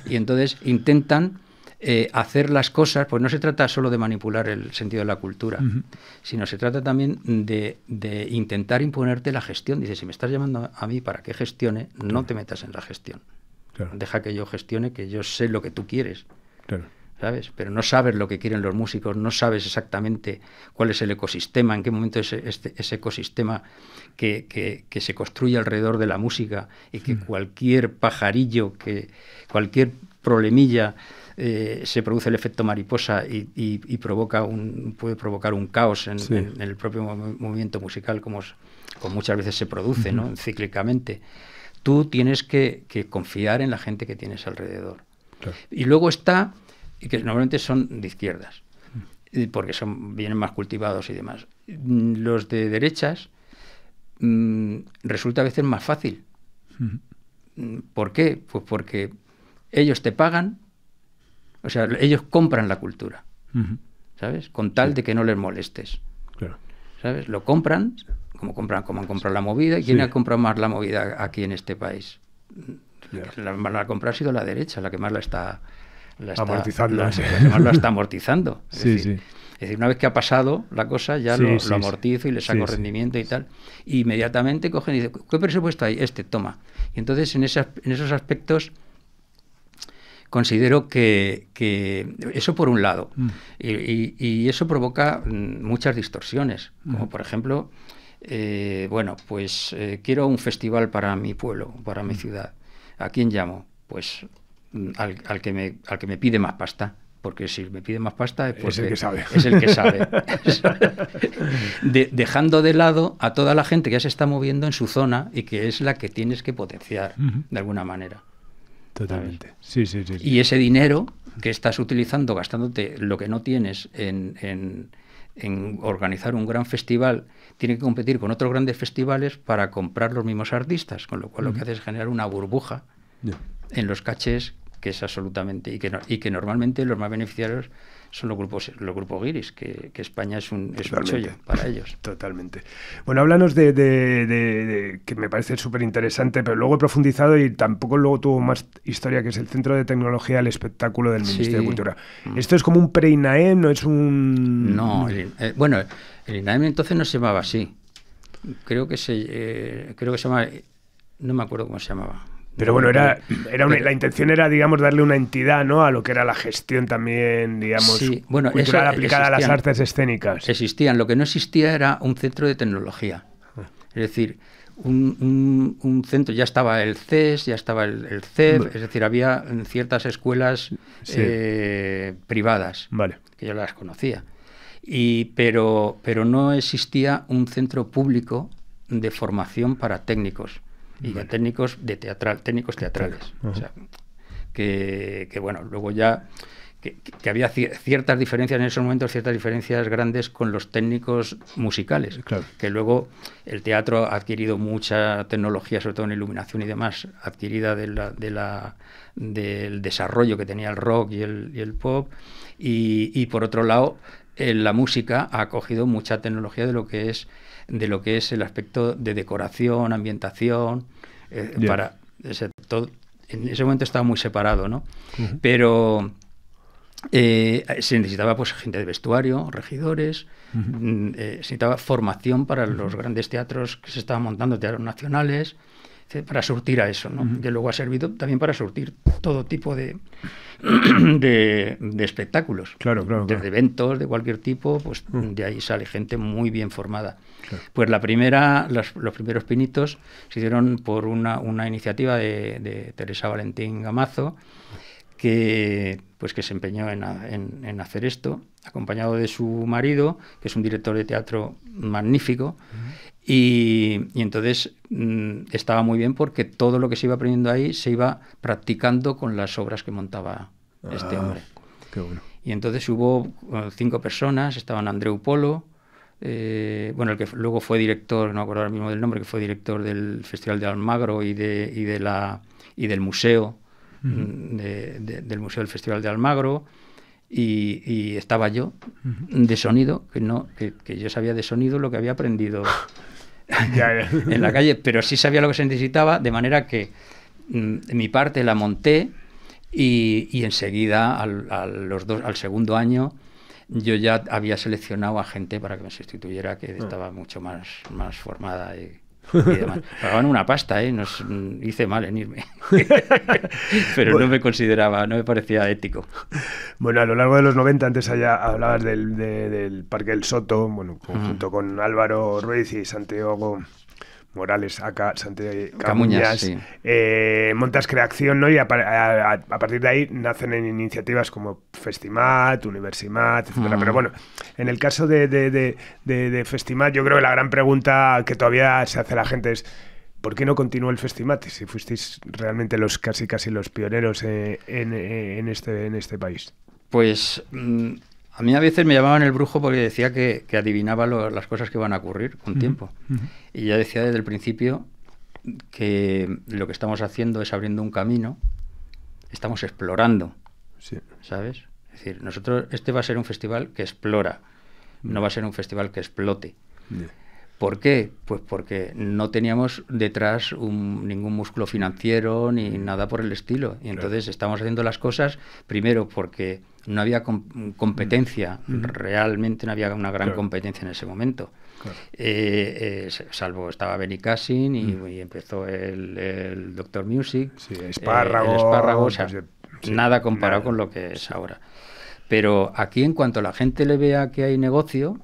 Y entonces intentan eh, hacer las cosas, pues no se trata solo de manipular el sentido de la cultura, sino se trata también de, intentar imponerte la gestión. Dice, si me estás llamando a mí para que gestione, no te metas en la gestión. Deja que yo gestione, que yo sé lo que tú quieres. Claro. Pero no sabes lo que quieren los músicos, no sabes exactamente cuál es el ecosistema, en qué momento es este, ese ecosistema que, se construye alrededor de la música y que mm. cualquier pajarillo, que cualquier problemilla eh, se produce el efecto mariposa y, provoca un, puede provocar un caos en, el propio movimiento musical, como, muchas veces se produce, ¿no? cíclicamente. Tú tienes que, confiar en la gente que tienes alrededor. Y luego está y que normalmente son de izquierdas, porque son, vienen más cultivados y demás. Mm, los de derechas mm, resulta a veces más fácil. Mm, ¿Por qué? Pues porque ellos te pagan, o sea, ellos compran la cultura, ¿sabes? Con tal de que no les molestes. Claro. ¿Sabes? Lo compran, como, compran, como han comprado la movida. ¿Y quién ha comprado más la movida aquí en este país? La, la compra ha sido la derecha, la que más la está la está, está amortizando. Es decir, una vez que ha pasado la cosa, ya lo, amortizo y le saco rendimiento y tal. Y inmediatamente cogen y dicen, ¿qué presupuesto hay? Este, toma. Y entonces en, esos aspectos considero que, eso por un lado. Mm. Y, eso provoca mm, muchas distorsiones, como mm. por ejemplo, eh, bueno, pues eh, quiero un festival para mi pueblo, para mi ciudad. ¿A quién llamo? Pues Mm, al, que me, al que me pide más pasta porque si me pide más pasta es, el que sabe. dejando de lado a toda la gente que ya se está moviendo en su zona y que es la que tienes que potenciar de alguna manera. Totalmente. Y ese dinero que estás utilizando, gastándote lo que no tienes en, en, organizar un gran festival, tiene que competir con otros grandes festivales para comprar los mismos artistas, con lo cual lo que haces es generar una burbuja en los caches que es absolutamente y que, y que normalmente los más beneficiarios son los grupos los grupos guiris que, España es un, es un chollo para ellos totalmente bueno háblanos de, que me parece súper interesante pero luego he profundizado y tampoco luego tuvo más historia que es el Centro de Tecnología del Espectáculo del Ministerio de Cultura mm. esto es como un pre INAEM no es un no eh, bueno el INAEM entonces no se llamaba así creo que se eh, creo que se llamaba no me acuerdo cómo se llamaba pero bueno, era, la intención era, digamos, darle una entidad ¿no? a lo que era la gestión también, digamos, aplicada a las artes escénicas. Existían, lo que no existía era un centro de tecnología. Ah. Es decir, un, centro, ya estaba el CES, ya estaba el, el e es decir, había ciertas escuelas eh, privadas, que yo las conocía, y, pero, pero no existía un centro público de formación para técnicos y técnicos de teatral, técnicos teatrales. que, bueno, luego ya que, había ciertas diferencias en esos momentos, ciertas diferencias grandes con los técnicos musicales, que luego el teatro ha adquirido mucha tecnología, sobre todo en iluminación y demás, adquirida de del desarrollo que tenía el rock y el, pop, y, y por otro lado, eh, la música ha cogido mucha tecnología de lo que es de lo que es el aspecto de decoración, ambientación, eh, para en ese momento estaba muy separado, ¿no? Pero eh, se necesitaba pues gente de vestuario, regidores, mm, eh, se necesitaba formación para los grandes teatros que se estaban montando, teatros nacionales, este, para surtir a eso, ¿no? que luego ha servido también para surtir todo tipo de, de, de espectáculos. Claro, claro, claro. eventos de cualquier tipo, pues de ahí sale gente muy bien formada. Pues la primera, los, primeros pinitos se hicieron por una, una iniciativa de, Teresa Valentín Gamazo, que, pues, que se empeñó en, en, hacer esto, acompañado de su marido, que es un director de teatro magnífico. Y, entonces mm, estaba muy bien porque todo lo que se iba aprendiendo ahí se iba practicando con las obras que montaba este ah, hombre. Y entonces hubo cinco personas, estaban Andreu Polo, eh, bueno, el que luego fue director, no me acuerdo ahora mismo del nombre, que fue director del Festival de Almagro y, de, de la, y del museo, mm, del Museo del Festival de Almagro, y, estaba yo de sonido, que, no, que, yo sabía de sonido lo que había aprendido en la calle, pero sí sabía lo que se necesitaba, de manera que mm, mi parte la monté y, enseguida al, los dos, al segundo año yo ya había seleccionado a gente para que me sustituyera que mm. estaba mucho más, más formada. Y, Pagaban una pasta, ¿eh? Nos, hice mal en irme. Pero no me consideraba, no me parecía ético. Bueno, a lo largo de los 90, antes allá hablabas del, Parque del Parque Soto, bueno, junto con Álvaro Ruiz y Santiago Morales, acá Santiago Camuñas, Camuñas eh, montas creación, ¿no? Y a, partir de ahí nacen en iniciativas como Festimat, Universimat, etc. Pero bueno, en el caso de, Festimat, yo creo que la gran pregunta que todavía se hace la gente es ¿Por qué no continuó el Festimat si fuisteis realmente los casi casi los pioneros eh, eh, en, este, en este país? Pues mm, a mí a veces me llamaban el brujo porque decía que, adivinaba las cosas que iban a ocurrir con tiempo. Y ya decía desde el principio que lo que estamos haciendo es abriendo un camino, estamos explorando. Sí. ¿Sabes? Es decir, nosotros, este va a ser un festival que explora, no va a ser un festival que explote. ¿Por qué? Pues porque no teníamos detrás ningún músculo financiero ni nada por el estilo. Y entonces estamos haciendo las cosas primero porque no había competencia, mm. Mm. realmente no había una gran competencia en ese momento. Eh, eh, salvo estaba Benny Cassin mm. y, empezó el, el, Doctor Music. Sí, espárrago. Eh, el espárrago, pues nada comparado con lo que es ahora. Pero aquí, en cuanto la gente le vea que hay negocio,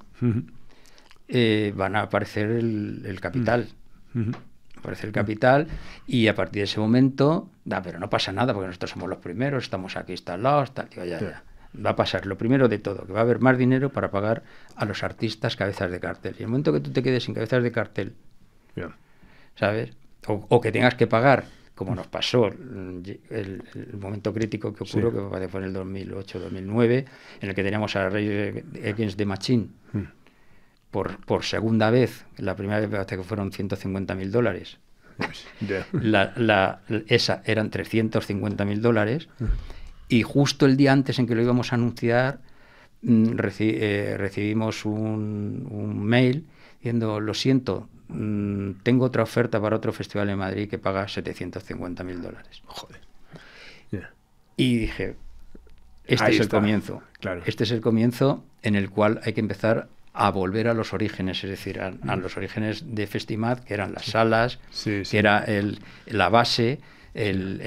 eh, van a aparecer el, capital. Mm. Aparece el capital y a partir de ese momento, da, pero no pasa nada porque nosotros somos los primeros, estamos aquí instalados, tal, lado, ya, ya. Va a pasar lo primero de todo, que va a haber más dinero para pagar a los artistas cabezas de cartel. Y el momento que tú te quedes sin cabezas de cartel, ¿sabes? O, que tengas que pagar como nos pasó mm, el, momento crítico que ocurrió, que fue en el 2008-2009, en el que teníamos a Reyes de Machín, Machine, mm por, segunda vez, la primera vez hasta que fueron 150 mil dólares. Pues, esa eran 350 mil dólares y justo el día antes en que lo íbamos a anunciar mm, eh, recibimos un, mail diciendo lo siento mm, tengo otra oferta para otro festival en Madrid que paga 750 mil dólares y dije este es el comienzo este es el comienzo en el cual hay que empezar a volver a los orígenes, es decir, a, mm. los orígenes de Festimad, que eran las salas, que era el, la base, el,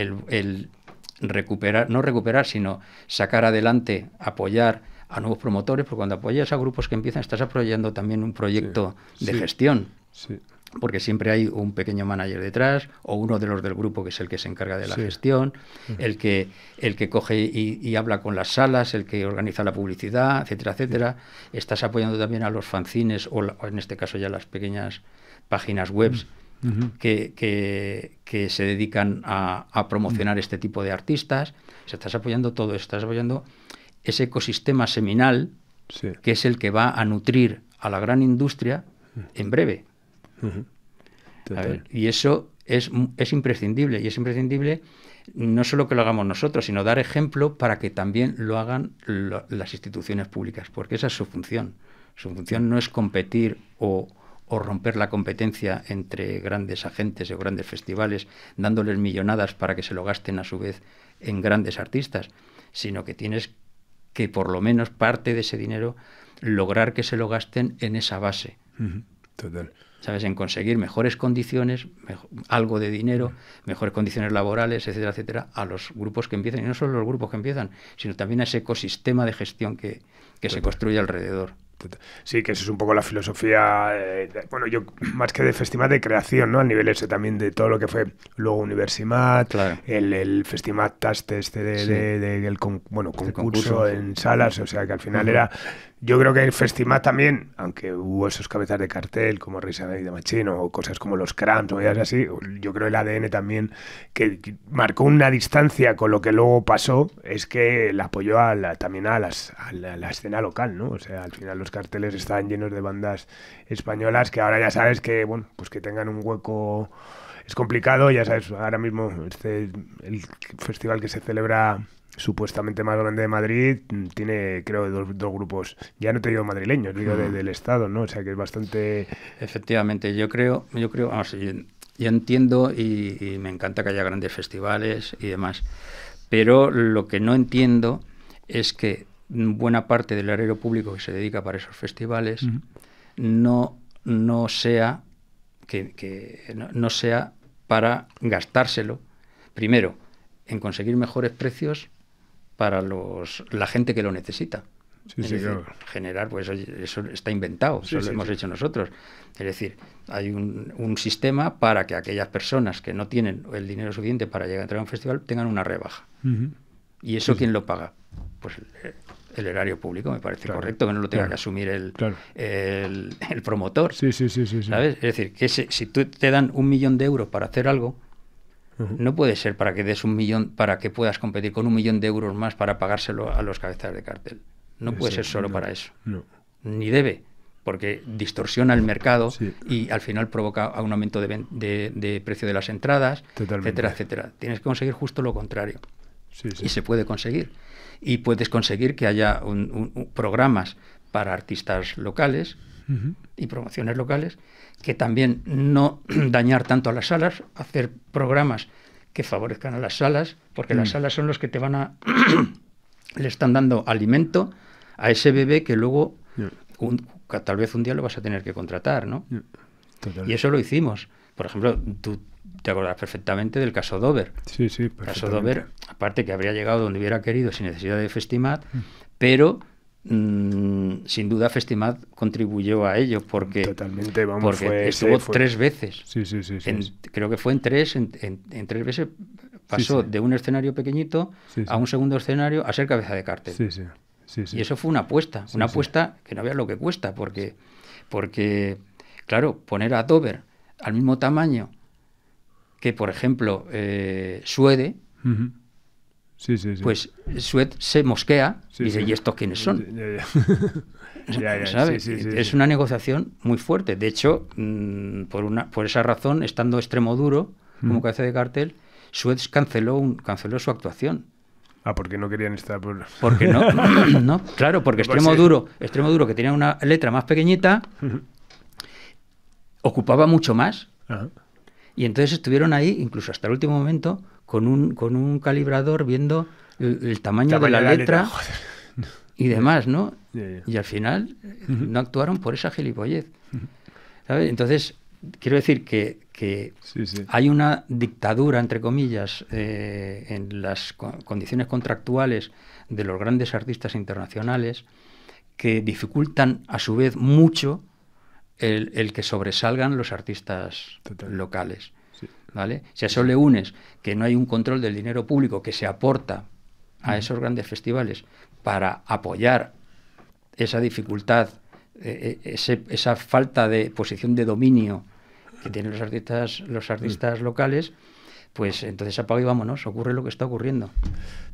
recuperar, no recuperar, sino sacar adelante, apoyar a nuevos promotores, porque cuando apoyas a grupos que empiezan, estás apoyando también un proyecto de gestión. Sí porque siempre hay un pequeño manager detrás o uno de los del grupo que es el que se encarga de la gestión, el que, el que coge y, habla con las salas, el que organiza la publicidad, etcétera, etcétera. Estás apoyando también a los fanzines o, en este caso ya las pequeñas páginas web que, que, se dedican a, promocionar este tipo de artistas. Se estás apoyando todo, estás apoyando ese ecosistema seminal que es el que va a nutrir a la gran industria en breve y eso es, imprescindible, y es imprescindible no solo que lo hagamos nosotros, sino dar ejemplo para que también lo hagan las instituciones públicas, porque esa es su función. Su función no es competir o, romper la competencia entre grandes agentes o grandes festivales, dándoles millonadas para que se lo gasten a su vez en grandes artistas, sino que tienes que por lo menos parte de ese dinero lograr que se lo gasten en esa base. Total. ¿Sabes? En conseguir mejores condiciones, algo de dinero, mm. mejores condiciones laborales, etcétera, etcétera, a los grupos que empiezan. Y no solo los grupos que empiezan, sino también a ese ecosistema de gestión que, que se construye alrededor. Sí, que eso es un poco la filosofía, eh, bueno, yo más que de festival de creación, ¿no? A nivel ese también de todo lo que fue luego Universimat, el, el Festimat Taste este de, bueno, concurso, en salas, o sea que al final era yo creo que el Festimat también, aunque hubo esos cabezas de cartel como Risa de Machino o cosas como los Cramps o cosas así, yo creo el ADN también que marcó una distancia con lo que luego pasó es que le apoyó a también a, la, escena local, ¿no? O sea, al final los carteles estaban llenos de bandas españolas que ahora ya sabes que, bueno, pues que tengan un hueco es complicado, ya sabes, ahora mismo este, el festival que se celebra supuestamente más grande de Madrid, mm, tiene creo dos, grupos, ya no te digo madrileños, digo mm. del Estado, ¿no? O sea que es bastante... Efectivamente, yo creo, yo creo, yo, entiendo y, me encanta que haya grandes festivales y demás, pero lo que no entiendo es que buena parte del arero público que se dedica para esos festivales no, no sea que, no sea para gastárselo primero en conseguir mejores precios para los, la gente que lo necesita. Sí, generar, pues eso está inventado, eso lo hemos hecho nosotros. Es decir, hay un, sistema para que aquellas personas que no tienen el dinero suficiente para llegar a entrar a un festival tengan una rebaja. ¿Y eso quién lo paga? Pues el, erario público, me parece correcto que no lo tenga que asumir el, el, promotor. Sí, sí, sí. ¿sabes? Es decir, que si, tú te dan un millón de euros para hacer algo, no puede ser para que des un millón, para que puedas competir con un millón de euros más para pagárselo a los cabezas de cartel. No puede ser solo para eso. Ni debe, porque distorsiona el mercado y al final provoca un aumento de, precio de las entradas, etcétera, etcétera. Tienes que conseguir justo lo contrario. Y se puede conseguir. Y puedes conseguir que haya programas para artistas locales, y promociones locales, que también no dañar tanto a las salas, hacer programas que favorezcan a las salas, porque las mm. salas son los que te van a... le están dando alimento a ese bebé que luego tal vez un día lo vas a tener que contratar, ¿no? Y eso lo hicimos. Por ejemplo, tú te acordarás perfectamente del caso Dover. Sí, sí, caso Dover, aparte que habría llegado donde hubiera querido sin necesidad de Festimat, mm. pero Mm, sin duda Festimad contribuyó a ello porque, estuvo tres veces. creo que fue en tres, en, tres veces pasó de un escenario pequeñito a un segundo escenario a ser cabeza de cartel. Y eso fue una apuesta, una apuesta que no había lo que cuesta, porque, porque, claro, poner a Dover al mismo tamaño que, por ejemplo, eh, Suede, pues Suez se mosquea y dice, ¿y estos quiénes son? ¿Sabes? es una negociación muy fuerte. De hecho, mm, por, una, por esa razón, estando extremo duro como cabeza de cartel, Suez canceló, canceló su actuación. Ah, porque no querían estar por... Porque no, no, claro, porque pues Extremo Duro, Extremo Duro, que tenía una letra más pequeñita, ocupaba mucho más. Y entonces estuvieron ahí, incluso hasta el último momento, con un, con un calibrador viendo el, tamaño, de la, letra, y demás, ¿no? Y al final no actuaron por esa gilipollez. Entonces, quiero decir que, hay una dictadura, entre comillas, eh, en las condiciones contractuales de los grandes artistas internacionales que dificultan a su vez mucho el, que sobresalgan los artistas locales. Si a eso le unes que no hay un control del dinero público que se aporta a esos grandes festivales para apoyar esa dificultad, e, e, esa falta de posición de dominio que tienen los artistas, los artistas mm. locales, pues entonces apaga y vámonos, ocurre lo que está ocurriendo.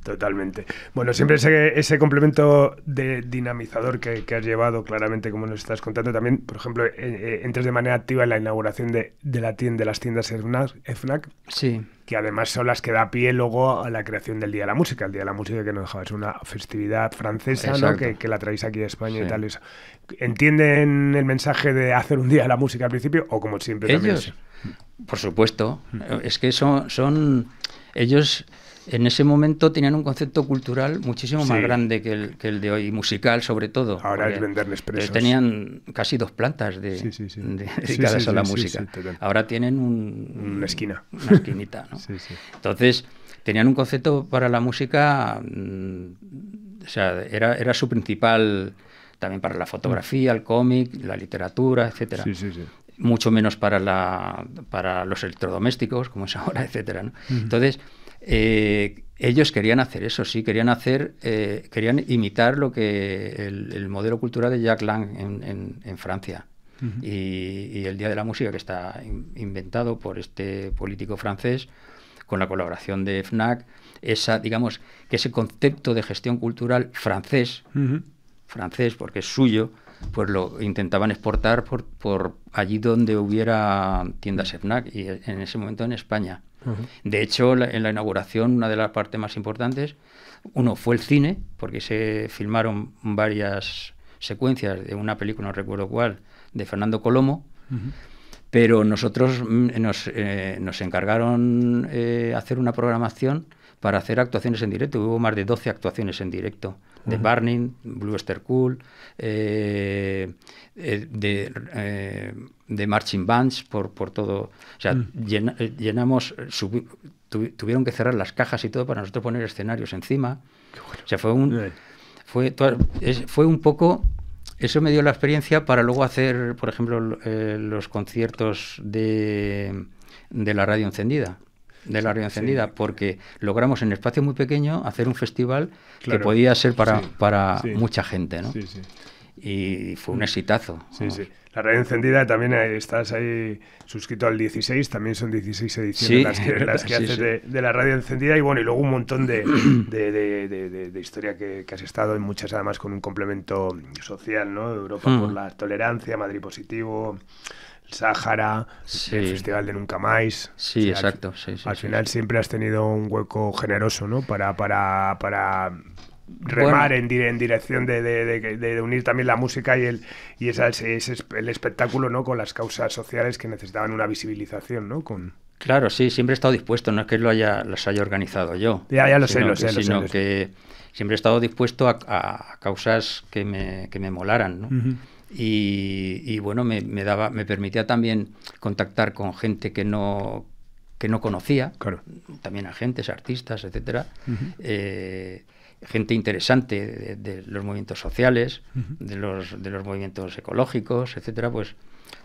Totalmente. Bueno, siempre ese, ese complemento de dinamizador que, has llevado, claramente, como nos estás contando, también, por ejemplo, eh, eh, entras de manera activa en la inauguración de, la tienda, de las tiendas FNAC. Sí que además son las que da pie luego a la creación del Día de la Música, el Día de la Música que nos dejaba, es una festividad francesa que, la traéis aquí a España y tal. ¿Entienden el mensaje de hacer un Día de la Música al principio o como siempre también? Por supuesto, es que son, ellos en ese momento tenían un concepto cultural muchísimo más grande que el, de hoy, musical sobre todo. Ahora es venderles presos. Tenían casi dos plantas de, dedicadas a la música. Ahora tienen una esquina. esquinita, ¿no? Entonces, tenían un concepto para la música, mm, o sea, era, era su principal también para la fotografía, el cómic, la literatura, etcétera. Sí, mucho menos para, la, para los electrodomésticos, como es ahora, etcétera. Entonces, eh, ellos querían hacer eso, sí, querían hacer, eh, querían imitar lo que el, modelo cultural de Jacques Lang en, Francia. y, el Día de la Música, que está inventado por este político francés, con la colaboración de FNAC, esa, digamos, que ese concepto de gestión cultural francés, francés porque es suyo, pues lo intentaban exportar por, allí donde hubiera tiendas FNAC, y en ese momento en España. De hecho, en la inauguración, una de las partes más importantes, uno fue el cine, porque se filmaron varias secuencias de una película, no recuerdo cuál, de Fernando Colomo, pero nosotros mm, eh, nos, encargaron eh, hacer una programación para hacer actuaciones en directo. Hubo más de 12 actuaciones en directo. De Burning, Blue Esther Cool, eh, eh, eh, de, Marching Bands por, por todo. O sea, mm. llenamos, tuvieron que cerrar las cajas y todo para nosotros poner escenarios encima. O sea, fue un, fue, fue un poco eso me dio la experiencia para luego hacer, por ejemplo, los conciertos de, la radio encendida de la radio encendida, porque logramos en espacio muy pequeño hacer un festival que podía ser para, para mucha gente, ¿no? Y fue un exitazo. Sí, sí. La radio encendida también eh, estás ahí suscrito al 16, también son 16 ediciones las que, las que haces de, la radio encendida y bueno, y luego un montón de, de, historia que, que, has estado en muchas además con un complemento social, ¿no? Europa por hmm. la tolerancia, Madrid positivo el Sáhara, el Festival de Nunca Más. Sí, exacto. Al, final siempre has tenido un hueco generoso, ¿no? Para, para, para remar en, en, dirección de, de, unir también la música y el y el espectáculo, ¿no? Con las causas sociales que necesitaban una visibilización, ¿no? Con... Claro, sí, siempre he estado dispuesto, no es que lo haya, los haya organizado yo. Ya, ya lo sé, lo sé, Sino, que, siempre he estado dispuesto a, causas que me, que molaran, ¿no? Y, bueno, me, daba, me permitía también contactar con gente que no, que no conocía, también agentes, artistas, etcétera, eh, gente interesante de, los movimientos sociales, de, los, de los movimientos ecológicos, etcétera, pues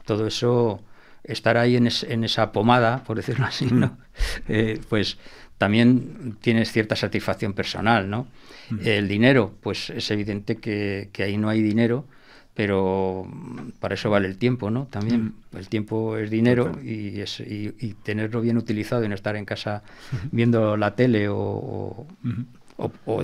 todo eso estar ahí en, esa pomada, por decirlo así, ¿no? Eh, pues también tienes cierta satisfacción personal, ¿no? El dinero, pues es evidente que, que ahí no hay dinero pero mm, para eso vale el tiempo, ¿no? También mm. el tiempo es dinero y, tenerlo bien utilizado y no estar en casa viendo la tele o,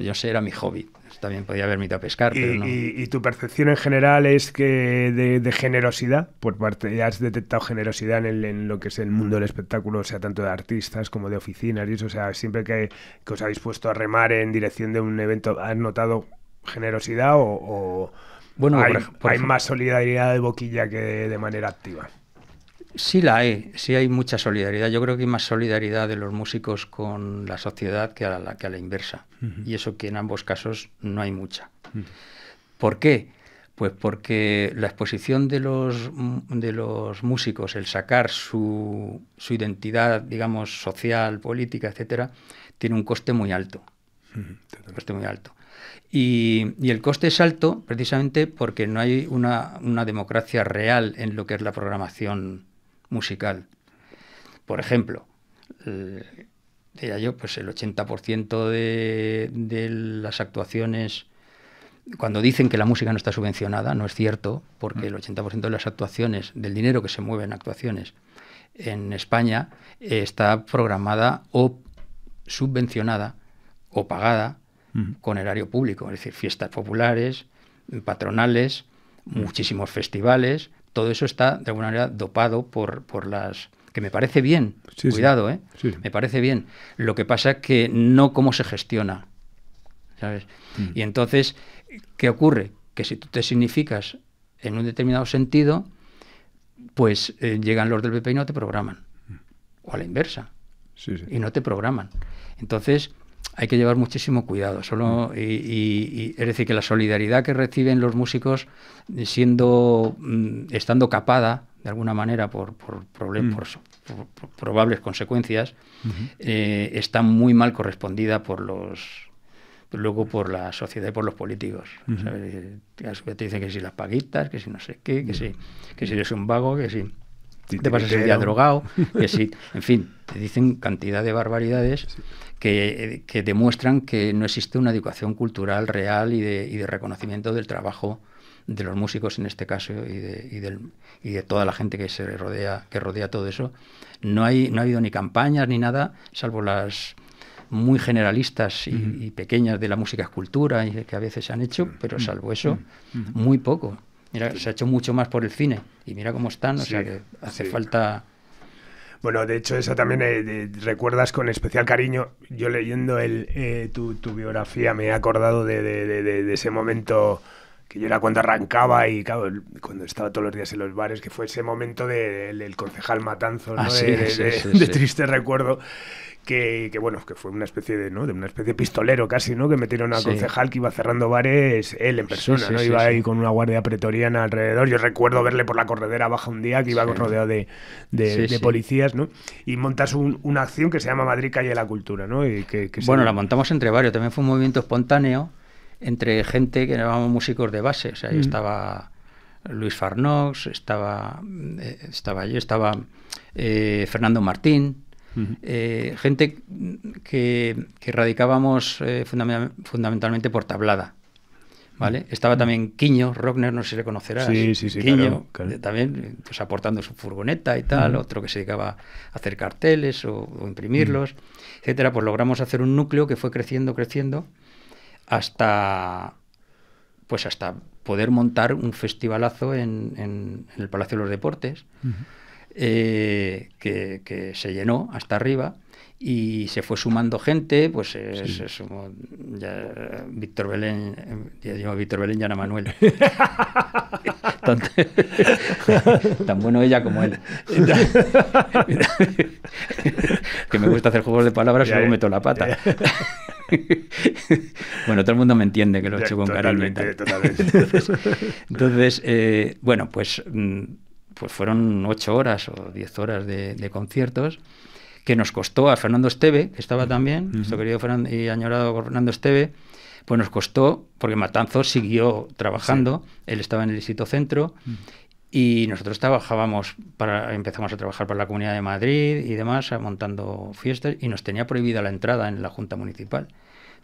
yo sé, era mi hobby. También podía haberme ido a pescar, y, tu percepción en general es que de, generosidad? Por parte, ¿has detectado generosidad en, lo que es el mundo del espectáculo, o sea, tanto de artistas como de oficinas y eso? O sea, siempre que os habéis puesto a remar en dirección de un evento, ¿has notado generosidad o bueno, hay, más solidaridad de boquilla que de, manera activa. Sí la hay, sí hay mucha solidaridad. Yo creo que hay más solidaridad de los músicos con la sociedad que a la, que a la inversa. Y eso que en ambos casos no hay mucha. ¿Por qué? Pues porque la exposición de los, de los músicos, el sacar su, su identidad, digamos, social, política, etcétera, tiene un coste muy alto. Un coste muy alto. Y, el coste es alto precisamente porque no hay una, democracia real en lo que es la programación musical. Por ejemplo, el, eh, yo, pues el 80% de, las actuaciones, cuando dicen que la música no está subvencionada, no es cierto, porque el 80% de las actuaciones, del dinero que se mueve en actuaciones en España, eh, está programada o subvencionada o pagada con el con erario público, es decir, fiestas populares, patronales, muchísimos festivales, todo eso está de alguna manera dopado por, por las que me parece bien, cuidado, ¿eh? me parece bien. Lo que pasa es que no cómo se gestiona, ¿sabes? Mm. Y entonces, ¿qué ocurre? Que si tú te significas en un determinado sentido, pues eh, llegan los del PP y no te programan, mm. o a la inversa, y no te programan. Entonces, hay que llevar muchísimo cuidado. Solo, mm. y, es decir, que la solidaridad que reciben los músicos siendo, mm, estando capada de alguna manera por, por, mm. por, probables consecuencias, eh, está muy mal correspondida por los luego por la sociedad y por los políticos. Te dicen que si las paguitas, que si no sé qué, que, si, que si eres un vago, que si te pasas el día drogado, que sí, en fin, te dicen cantidad de barbaridades que, demuestran que no existe una educación cultural real y de, y de reconocimiento del trabajo de los músicos en este caso y de, y, de, toda la gente que se rodea, que rodea todo eso. No, hay, no ha habido ni campañas ni nada, salvo las muy generalistas y, pequeñas de la música escultura que a veces se han hecho, pero mm. salvo eso, mm. Mm. muy poco se ha hecho mucho más por el cine y mira cómo están, o sea que hace falta... Bueno, de hecho, eso también eh, recuerdas con especial cariño. Yo leyendo eh, tu, biografía me he acordado de, ese momento que yo era cuando arrancaba y claro, cuando estaba todos los días en los bares, que fue ese momento del concejal Matanzos, ah, de, triste recuerdo, que, bueno, que fue una especie de, ¿no? De una especie de pistolero casi, ¿no? Que metieron a concejal que iba cerrando bares él en persona, ¿no? iba ahí con una guardia pretoriana alrededor. Yo recuerdo verle por la corredera baja un día que iba rodeado de, de, policías, ¿no? Y montas un, una acción que se llama Madrid Calle de la Cultura, ¿no? Y que, bueno, la montamos entre varios. También fue un movimiento espontáneo entre gente que eran músicos de base. O sea, ahí mm. estaba... Luis Farnox, estaba, eh, estaba estaba eh, Fernando Martín, eh, gente que, radicábamos eh, fundamentalmente por tablada. ¿Vale? Estaba también Quiño, Rockner, no sé si le Quiño, eh, también pues, aportando su furgoneta y tal, otro que se dedicaba a hacer carteles o, imprimirlos, etcétera. Pues logramos hacer un núcleo que fue creciendo, creciendo, hasta pues hasta poder montar un festivalazo en, el Palacio de los Deportes. Eh, que, se llenó hasta arriba y se fue sumando gente, pues se sumó Víctor Belén, ya Víctor Belén y Ana Manuel. tan, bueno ella como él. que me gusta hacer juegos de palabras y luego meto la pata. bueno, todo el mundo me entiende que lo he hecho con cariño. Entonces, eh, bueno, pues mm, pues fueron ocho horas o diez horas de, conciertos que nos costó a Fernando Esteve, que estaba también, nuestro querido y añorado Fernando Esteve, pues nos costó, porque Matanzo siguió trabajando, él estaba en el Distrito Centro, y nosotros trabajábamos, para, empezamos a trabajar para la Comunidad de Madrid y demás, montando fiestas, y nos tenía prohibida la entrada en la Junta Municipal.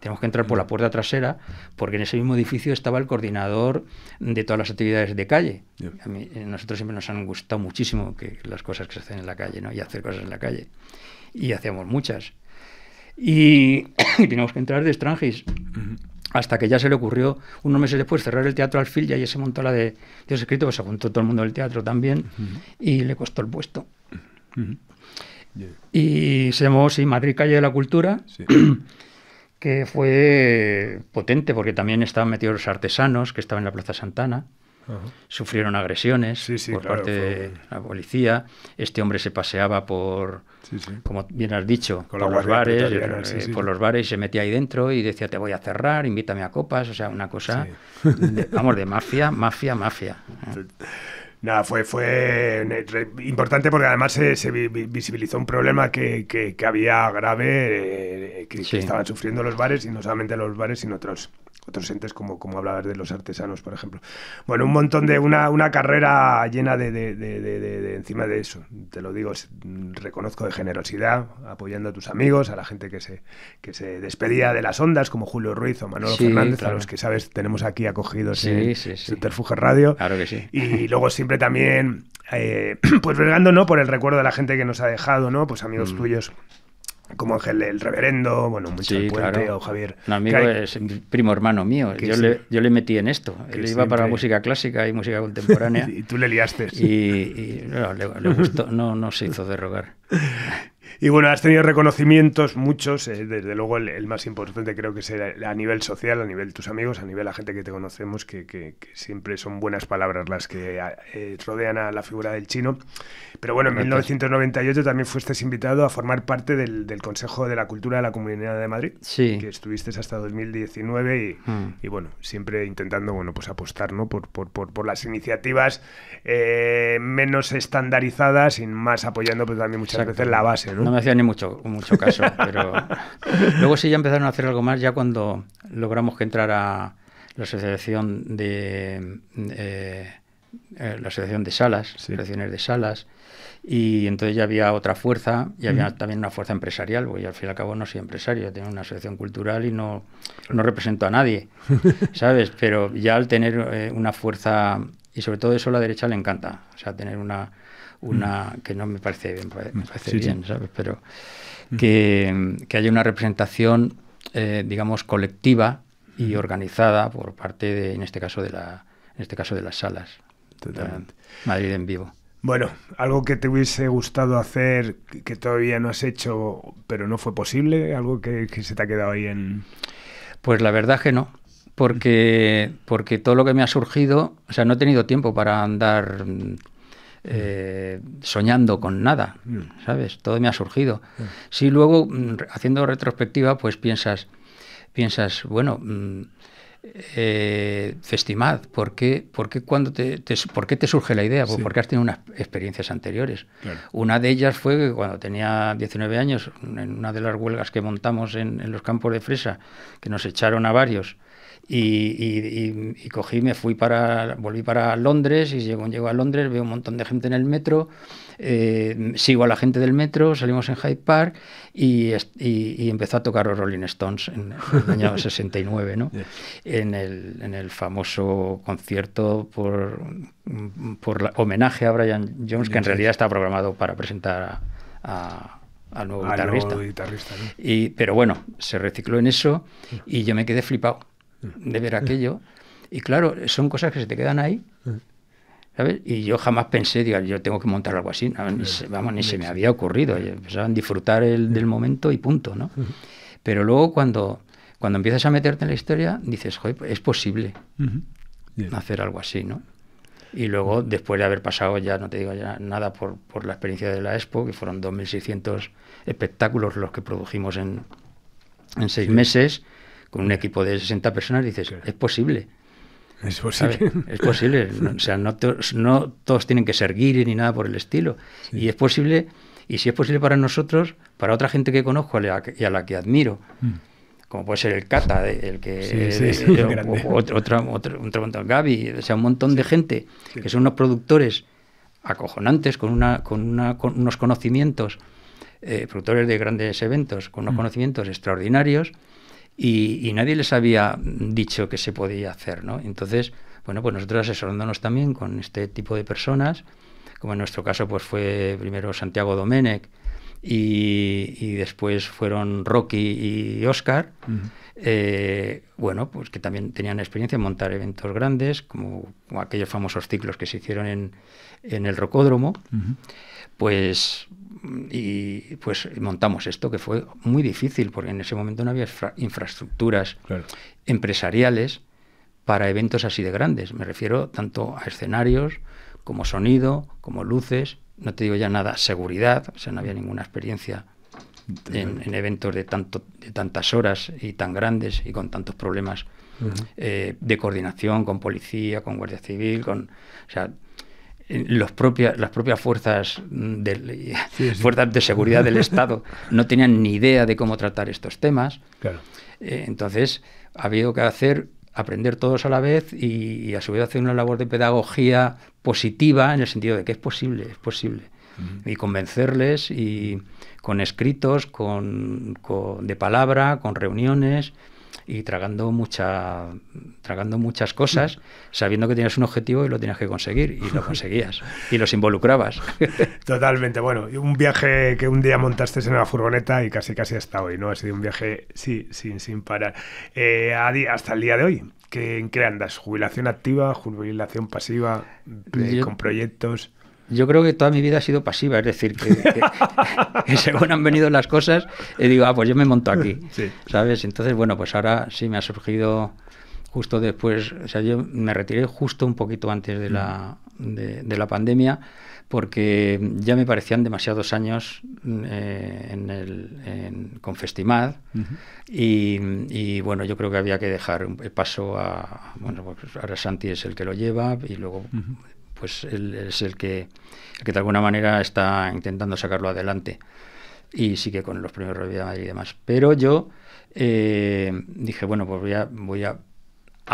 Tenemos que entrar por la mm. puerta trasera porque en ese mismo edificio estaba el coordinador de todas las actividades de calle. A eh, nosotros siempre nos han gustado muchísimo que las cosas que se hacen en la calle ¿no? y hacer cosas en la calle. Y hacíamos muchas. Y, teníamos que entrar de extranjis. hasta que ya se le ocurrió unos meses después cerrar el teatro al fil y ahí se montó la de Dios escrito, pues se juntó todo el mundo del teatro también y le costó el puesto. Y se llamó, Madrid Calle de la Cultura. Sí. que fue potente porque también estaban metidos los artesanos que estaban en la Plaza Santana. Sufrieron agresiones por parte de la policía. Este hombre se paseaba por, como bien has dicho, por los bares, eh, por los bares y se metía ahí dentro y decía te voy a cerrar, invítame a copas, o sea, una cosa, vamos, de mafia, mafia, mafia. Nada, fue, fue eh, importante porque además se, se visibilizó un problema que, había grave, eh, que, estaban sufriendo los bares y no solamente los bares, sino otros otros entes, como, como hablabas de los artesanos, por ejemplo. Bueno, un montón de, una, una carrera llena de, de, de, encima de eso, te lo digo, reconozco de generosidad, apoyando a tus amigos, a la gente que se, que se despedía de las ondas, como Julio Ruiz o Manolo Fernández, a los que sabes tenemos aquí acogidos en Radio. Claro que sí. Y luego siempre también, eh, pues vergando, ¿no? Por el recuerdo de la gente que nos ha dejado, ¿no? Pues amigos mm. tuyos como Ángel el Reverendo, bueno, mucho o Javier. Un amigo es primo hermano mío, yo le, yo le metí en esto. Él iba para música clásica y música contemporánea. y tú le liaste. Y, no, gustó, no, no se hizo derrogar. Y bueno, has tenido reconocimientos, muchos, eh, desde luego el, más importante creo que es a nivel social, a nivel tus amigos, a nivel la gente que te conocemos, que, siempre son buenas palabras las que eh, rodean a la figura del chino. Pero bueno, en 1998 también fuiste invitado a formar parte del, Consejo de la Cultura de la Comunidad de Madrid, sí. que estuviste hasta 2019 hmm. y, bueno, siempre intentando bueno, pues apostar ¿no? por, por, las iniciativas eh, menos estandarizadas y más apoyando pero también muchas veces la base. ¿no? No me hacían ni mucho, mucho caso, pero luego sí ya empezaron a hacer algo más ya cuando logramos que entrara la asociación de eh, eh, la asociación de salas, asociaciones de salas, y entonces ya había otra fuerza y había también una fuerza empresarial, porque al fin y al cabo no soy empresario, tengo una asociación cultural y no, no represento a nadie, ¿sabes? Pero ya al tener eh, una fuerza, y sobre todo eso a la derecha le encanta, o sea, tener una, una mm. que no me parece bien, pues, bien, ¿sabes? Pero mm. que, haya una representación, eh, digamos, colectiva y mm. organizada por parte, de, en este caso, de la, en este caso de las salas. Totalmente. Eh, Madrid en vivo. Bueno, algo que te hubiese gustado hacer, que todavía no has hecho, pero no fue posible, algo que, se te ha quedado ahí en... Pues la verdad que no, porque, porque todo lo que me ha surgido, o sea, no he tenido tiempo para andar eh, soñando con nada, mm. ¿sabes? Todo me ha surgido. Mm. Si luego, mm, haciendo retrospectiva, pues piensas, piensas bueno, eh, Festimad, ¿por qué, por cuando te, ¿por qué te surge la idea? Pues porque has tenido unas experiencias anteriores. Una de ellas fue cuando tenía 19 años, en una de las huelgas que montamos en, en los campos de fresa, que nos echaron a varios, y, cogí, me fui para, volví para Londres y llego, llego a Londres, veo un montón de gente en el metro, eh, sigo a la gente del metro, salimos en Hyde Park y, empezó a tocar los Rolling Stones en, el año 69, ¿no? En, el, en el famoso concierto por, por homenaje a Brian Jones, que en realidad está programado para presentar a, al nuevo guitarrista. y, pero bueno, se recicló en eso y yo me quedé flipado de ver aquello. Y claro, son cosas que se te quedan ahí. ¿sabes? Y yo jamás pensé, diga, yo tengo que montar algo así. vamos, ni se me había ocurrido. pensaban a disfrutar del momento y punto, ¿no? Pero luego cuando, cuando empiezas a meterte en la historia, dices, Joder, pues es posible hacer algo así, ¿no? Y luego, después de haber pasado ya, no te digo ya nada por, la experiencia de la Expo, que fueron 2.600 espectáculos los que produjimos en, en seis meses, con un equipo de 60 personas, dices, es posible. Es posible. Es posible. No, o sea, no, no, todos tienen que ser guiris ni nada por el estilo. Y es posible, y si es posible para nosotros, para otra gente que conozco y a la que admiro. Mm. Como puede ser el Cata, eh, el que. Sí, eh, eh, otro, otro, Gaby, o sea, un montón de gente que son unos productores acojonantes, con, una, con, una, unos conocimientos, productores de grandes eventos, con unos mm. conocimientos extraordinarios, y, nadie les había dicho que se podía hacer, ¿no? Entonces, bueno, pues nosotros asesorándonos también con este tipo de personas, como en nuestro caso pues fue primero Santiago Domenech y, después fueron Rocky y Oscar, eh, bueno, pues que también tenían experiencia en montar eventos grandes, como, aquellos famosos ciclos que se hicieron en, el Rocódromo, pues y pues montamos esto, que fue muy difícil, porque en ese momento no había infraestructuras empresariales para eventos así de grandes. Me refiero tanto a escenarios, como sonido, como luces, no te digo ya nada, seguridad, o sea, no había ninguna experiencia en, eventos de, tanto, de tantas horas y tan grandes y con tantos problemas eh, de coordinación con policía, con guardia civil, con... Eh, las propias fuerzas mm, de, eh, fuerzas de seguridad del Estado no tenían ni idea de cómo tratar estos temas. Eh, entonces, ha habido que hacer aprender todos a la vez y, a su vez hacer una labor de pedagogía positiva en el sentido de que es posible, es posible. Y convencerles y con escritos, con, de palabra, con reuniones, y tragando, mucha, tragando muchas cosas, sabiendo que tienes un objetivo y lo tienes que conseguir, y lo conseguías, y los involucrabas. Totalmente, bueno, un viaje que un día montaste en una furgoneta y casi casi hasta hoy, ¿no? Ha sido un viaje, sin, sin parar. Eh, hasta el día de hoy, ¿en qué andas? ¿Jubilación activa, jubilación pasiva, eh, con proyectos? yo creo que toda mi vida ha sido pasiva, es decir, que, según han venido las cosas, he digo, ah, pues yo me monto aquí, ¿sabes? Entonces, bueno, pues ahora sí me ha surgido justo después, o sea, yo me retiré justo un poquito antes de la, mm. de, la pandemia, porque ya me parecían demasiados años mm, eh, en el, con Festimad y, bueno, yo creo que había que dejar el paso a, bueno, pues ahora Santi es el que lo lleva y luego pues él es el que, de alguna manera está intentando sacarlo adelante y sí que con los premios de Madrid y demás. Pero yo eh, dije, bueno, pues voy a, voy a,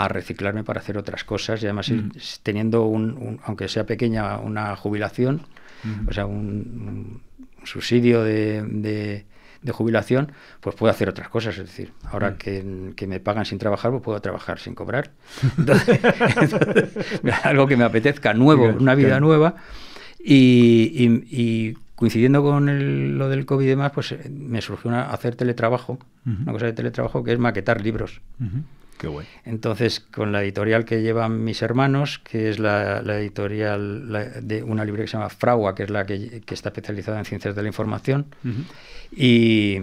reciclarme para hacer otras cosas y además mm. teniendo, un, aunque sea pequeña, una jubilación, mm. o sea, un, subsidio de de jubilación, pues puedo hacer otras cosas. Es decir, ahora mm. que, me pagan sin trabajar, pues puedo trabajar sin cobrar. Entonces, algo que me apetezca, nuevo, una vida nueva. y, coincidiendo con lo del COVID y demás, pues eh, me surgió hacer teletrabajo, una cosa de teletrabajo que es maquetar libros. Entonces, con la editorial que llevan mis hermanos, que es la, editorial de una librería que se llama Fragua, que es la que, está especializada en ciencias de la información, y,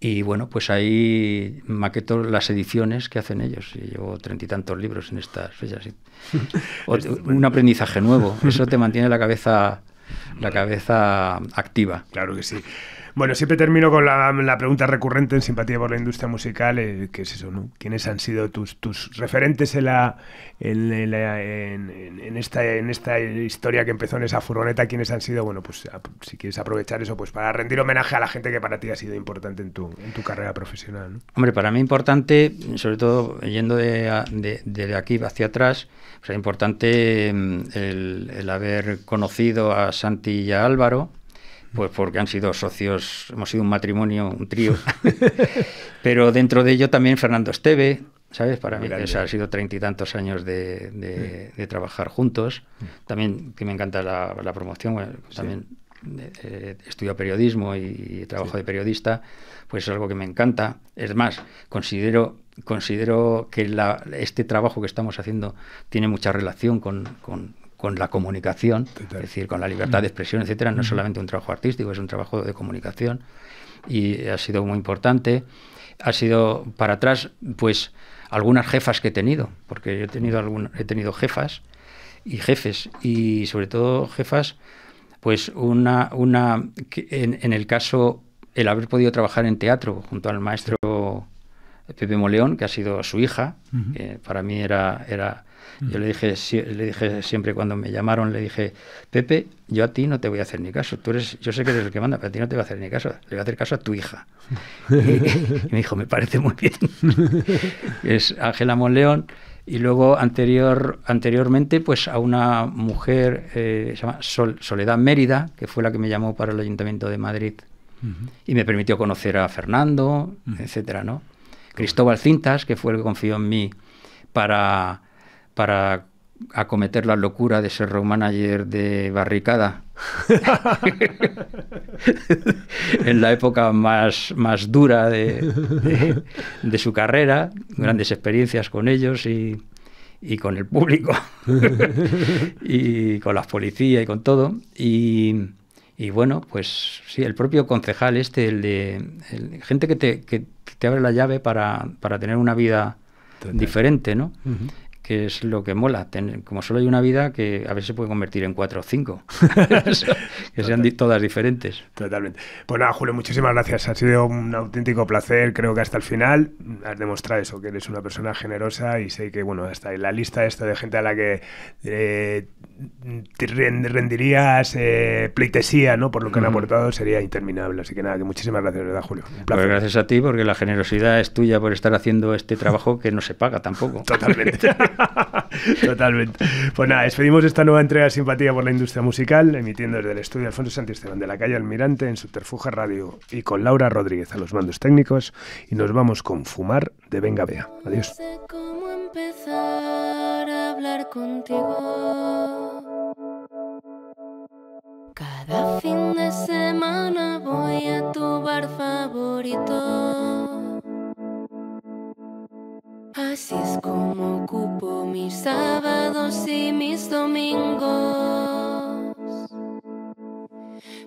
y bueno, pues ahí maqueto las ediciones que hacen ellos. Y llevo treinta y tantos libros en estas fechas. un aprendizaje nuevo. Eso te mantiene la cabeza, la cabeza activa. Claro que sí. Bueno, siempre termino con la, pregunta recurrente en simpatía por la industria musical, eh, que es eso, ¿no? ¿Quiénes han sido tus, tus referentes en la, en, en, esta, historia que empezó en esa furgoneta? ¿Quiénes han sido? Bueno, pues si quieres aprovechar eso, pues para rendir homenaje a la gente que para ti ha sido importante en tu, en tu carrera profesional. Hombre, para mí importante, sobre todo yendo de, de, aquí hacia atrás, pues importante mm, el haber conocido a Santi y a Álvaro pues porque han sido socios, hemos sido un matrimonio, un trío. Pero dentro de ello también Fernando Esteve, ¿sabes? Para mí, o ha sido treinta y tantos años de, trabajar juntos. Mm. También que me encanta la, promoción, también eh, estudio periodismo y, trabajo de periodista, pues es algo que me encanta. Es más, considero, considero que este trabajo que estamos haciendo tiene mucha relación con con la comunicación, es decir, con la libertad de expresión, etcétera, no es solamente un trabajo artístico, es un trabajo de comunicación y ha sido muy importante. Ha sido para atrás, pues, algunas jefas que he tenido, porque he tenido, he tenido jefas y jefes, y sobre todo jefas, pues, una, una en, el caso, el haber podido trabajar en teatro junto al maestro Pepe Moleón, que ha sido su hija, para mí era, era yo le dije, le dije siempre cuando me llamaron, le dije, Pepe, yo a ti no te voy a hacer ni caso. Tú eres, yo sé que eres el que manda, pero a ti no te voy a hacer ni caso. Le voy a hacer caso a tu hija. y, me dijo, me parece muy bien. es Ángela Monleón. Y luego anterior, anteriormente, pues a una mujer, eh, se llama Soledad Mérida, que fue la que me llamó para el Ayuntamiento de Madrid y me permitió conocer a Fernando, etcétera, ¿no? Cristóbal Cintas, que fue el que confió en mí para para acometer la locura de ser road manager de barricada en la época más, más dura de, su carrera, grandes experiencias con ellos y, con el público y con las policías y con todo. Y, bueno, pues sí, el propio concejal este, el de gente que te, que te abre la llave para, tener una vida diferente, ¿no? que es lo que mola. como solo hay una vida, que a veces se puede convertir en cuatro o cinco, que sean todas diferentes. Totalmente. Pues nada, Julio, muchísimas gracias. Ha sido un auténtico placer. Creo que hasta el final has demostrado eso, que eres una persona generosa y sé que, bueno, hasta en la lista esta de gente a la que eh, te rendirías eh, pleitesía, ¿no? Por lo que han aportado, sería interminable. Así que nada, que muchísimas gracias, ¿verdad, Julio? Pues gracias a ti, porque la generosidad es tuya por estar haciendo este trabajo que no se paga tampoco. Totalmente. Totalmente. Pues nada, despedimos esta nueva entrega de Simpatía por la Industria Musical, emitiendo desde el estudio Alfonso Alfonso Esteban, de la calle Almirante en Subterfuge Radio y con Laura Rodríguez a los mandos técnicos. Y nos vamos con Fumar de Venga Bea. Adiós. empezar hablar contigo. Cada fin de semana voy a tu bar favorito. Así es como ocupo mis sábados y mis domingos.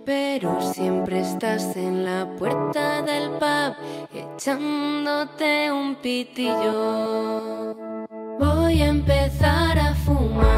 Pero siempre estás en la puerta del pub echándote un pitillo. Voy a empezar a fumar.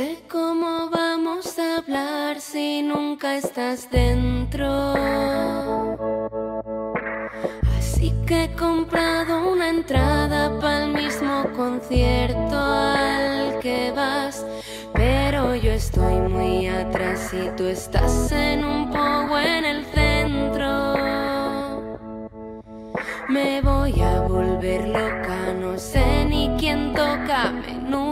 sé cómo vamos a hablar si nunca estás dentro. Así que he comprado una entrada para el mismo concierto al que vas. Pero yo estoy muy atrás y tú estás en un poco en el centro. Me voy a volver loca, no sé ni quién toca menudo.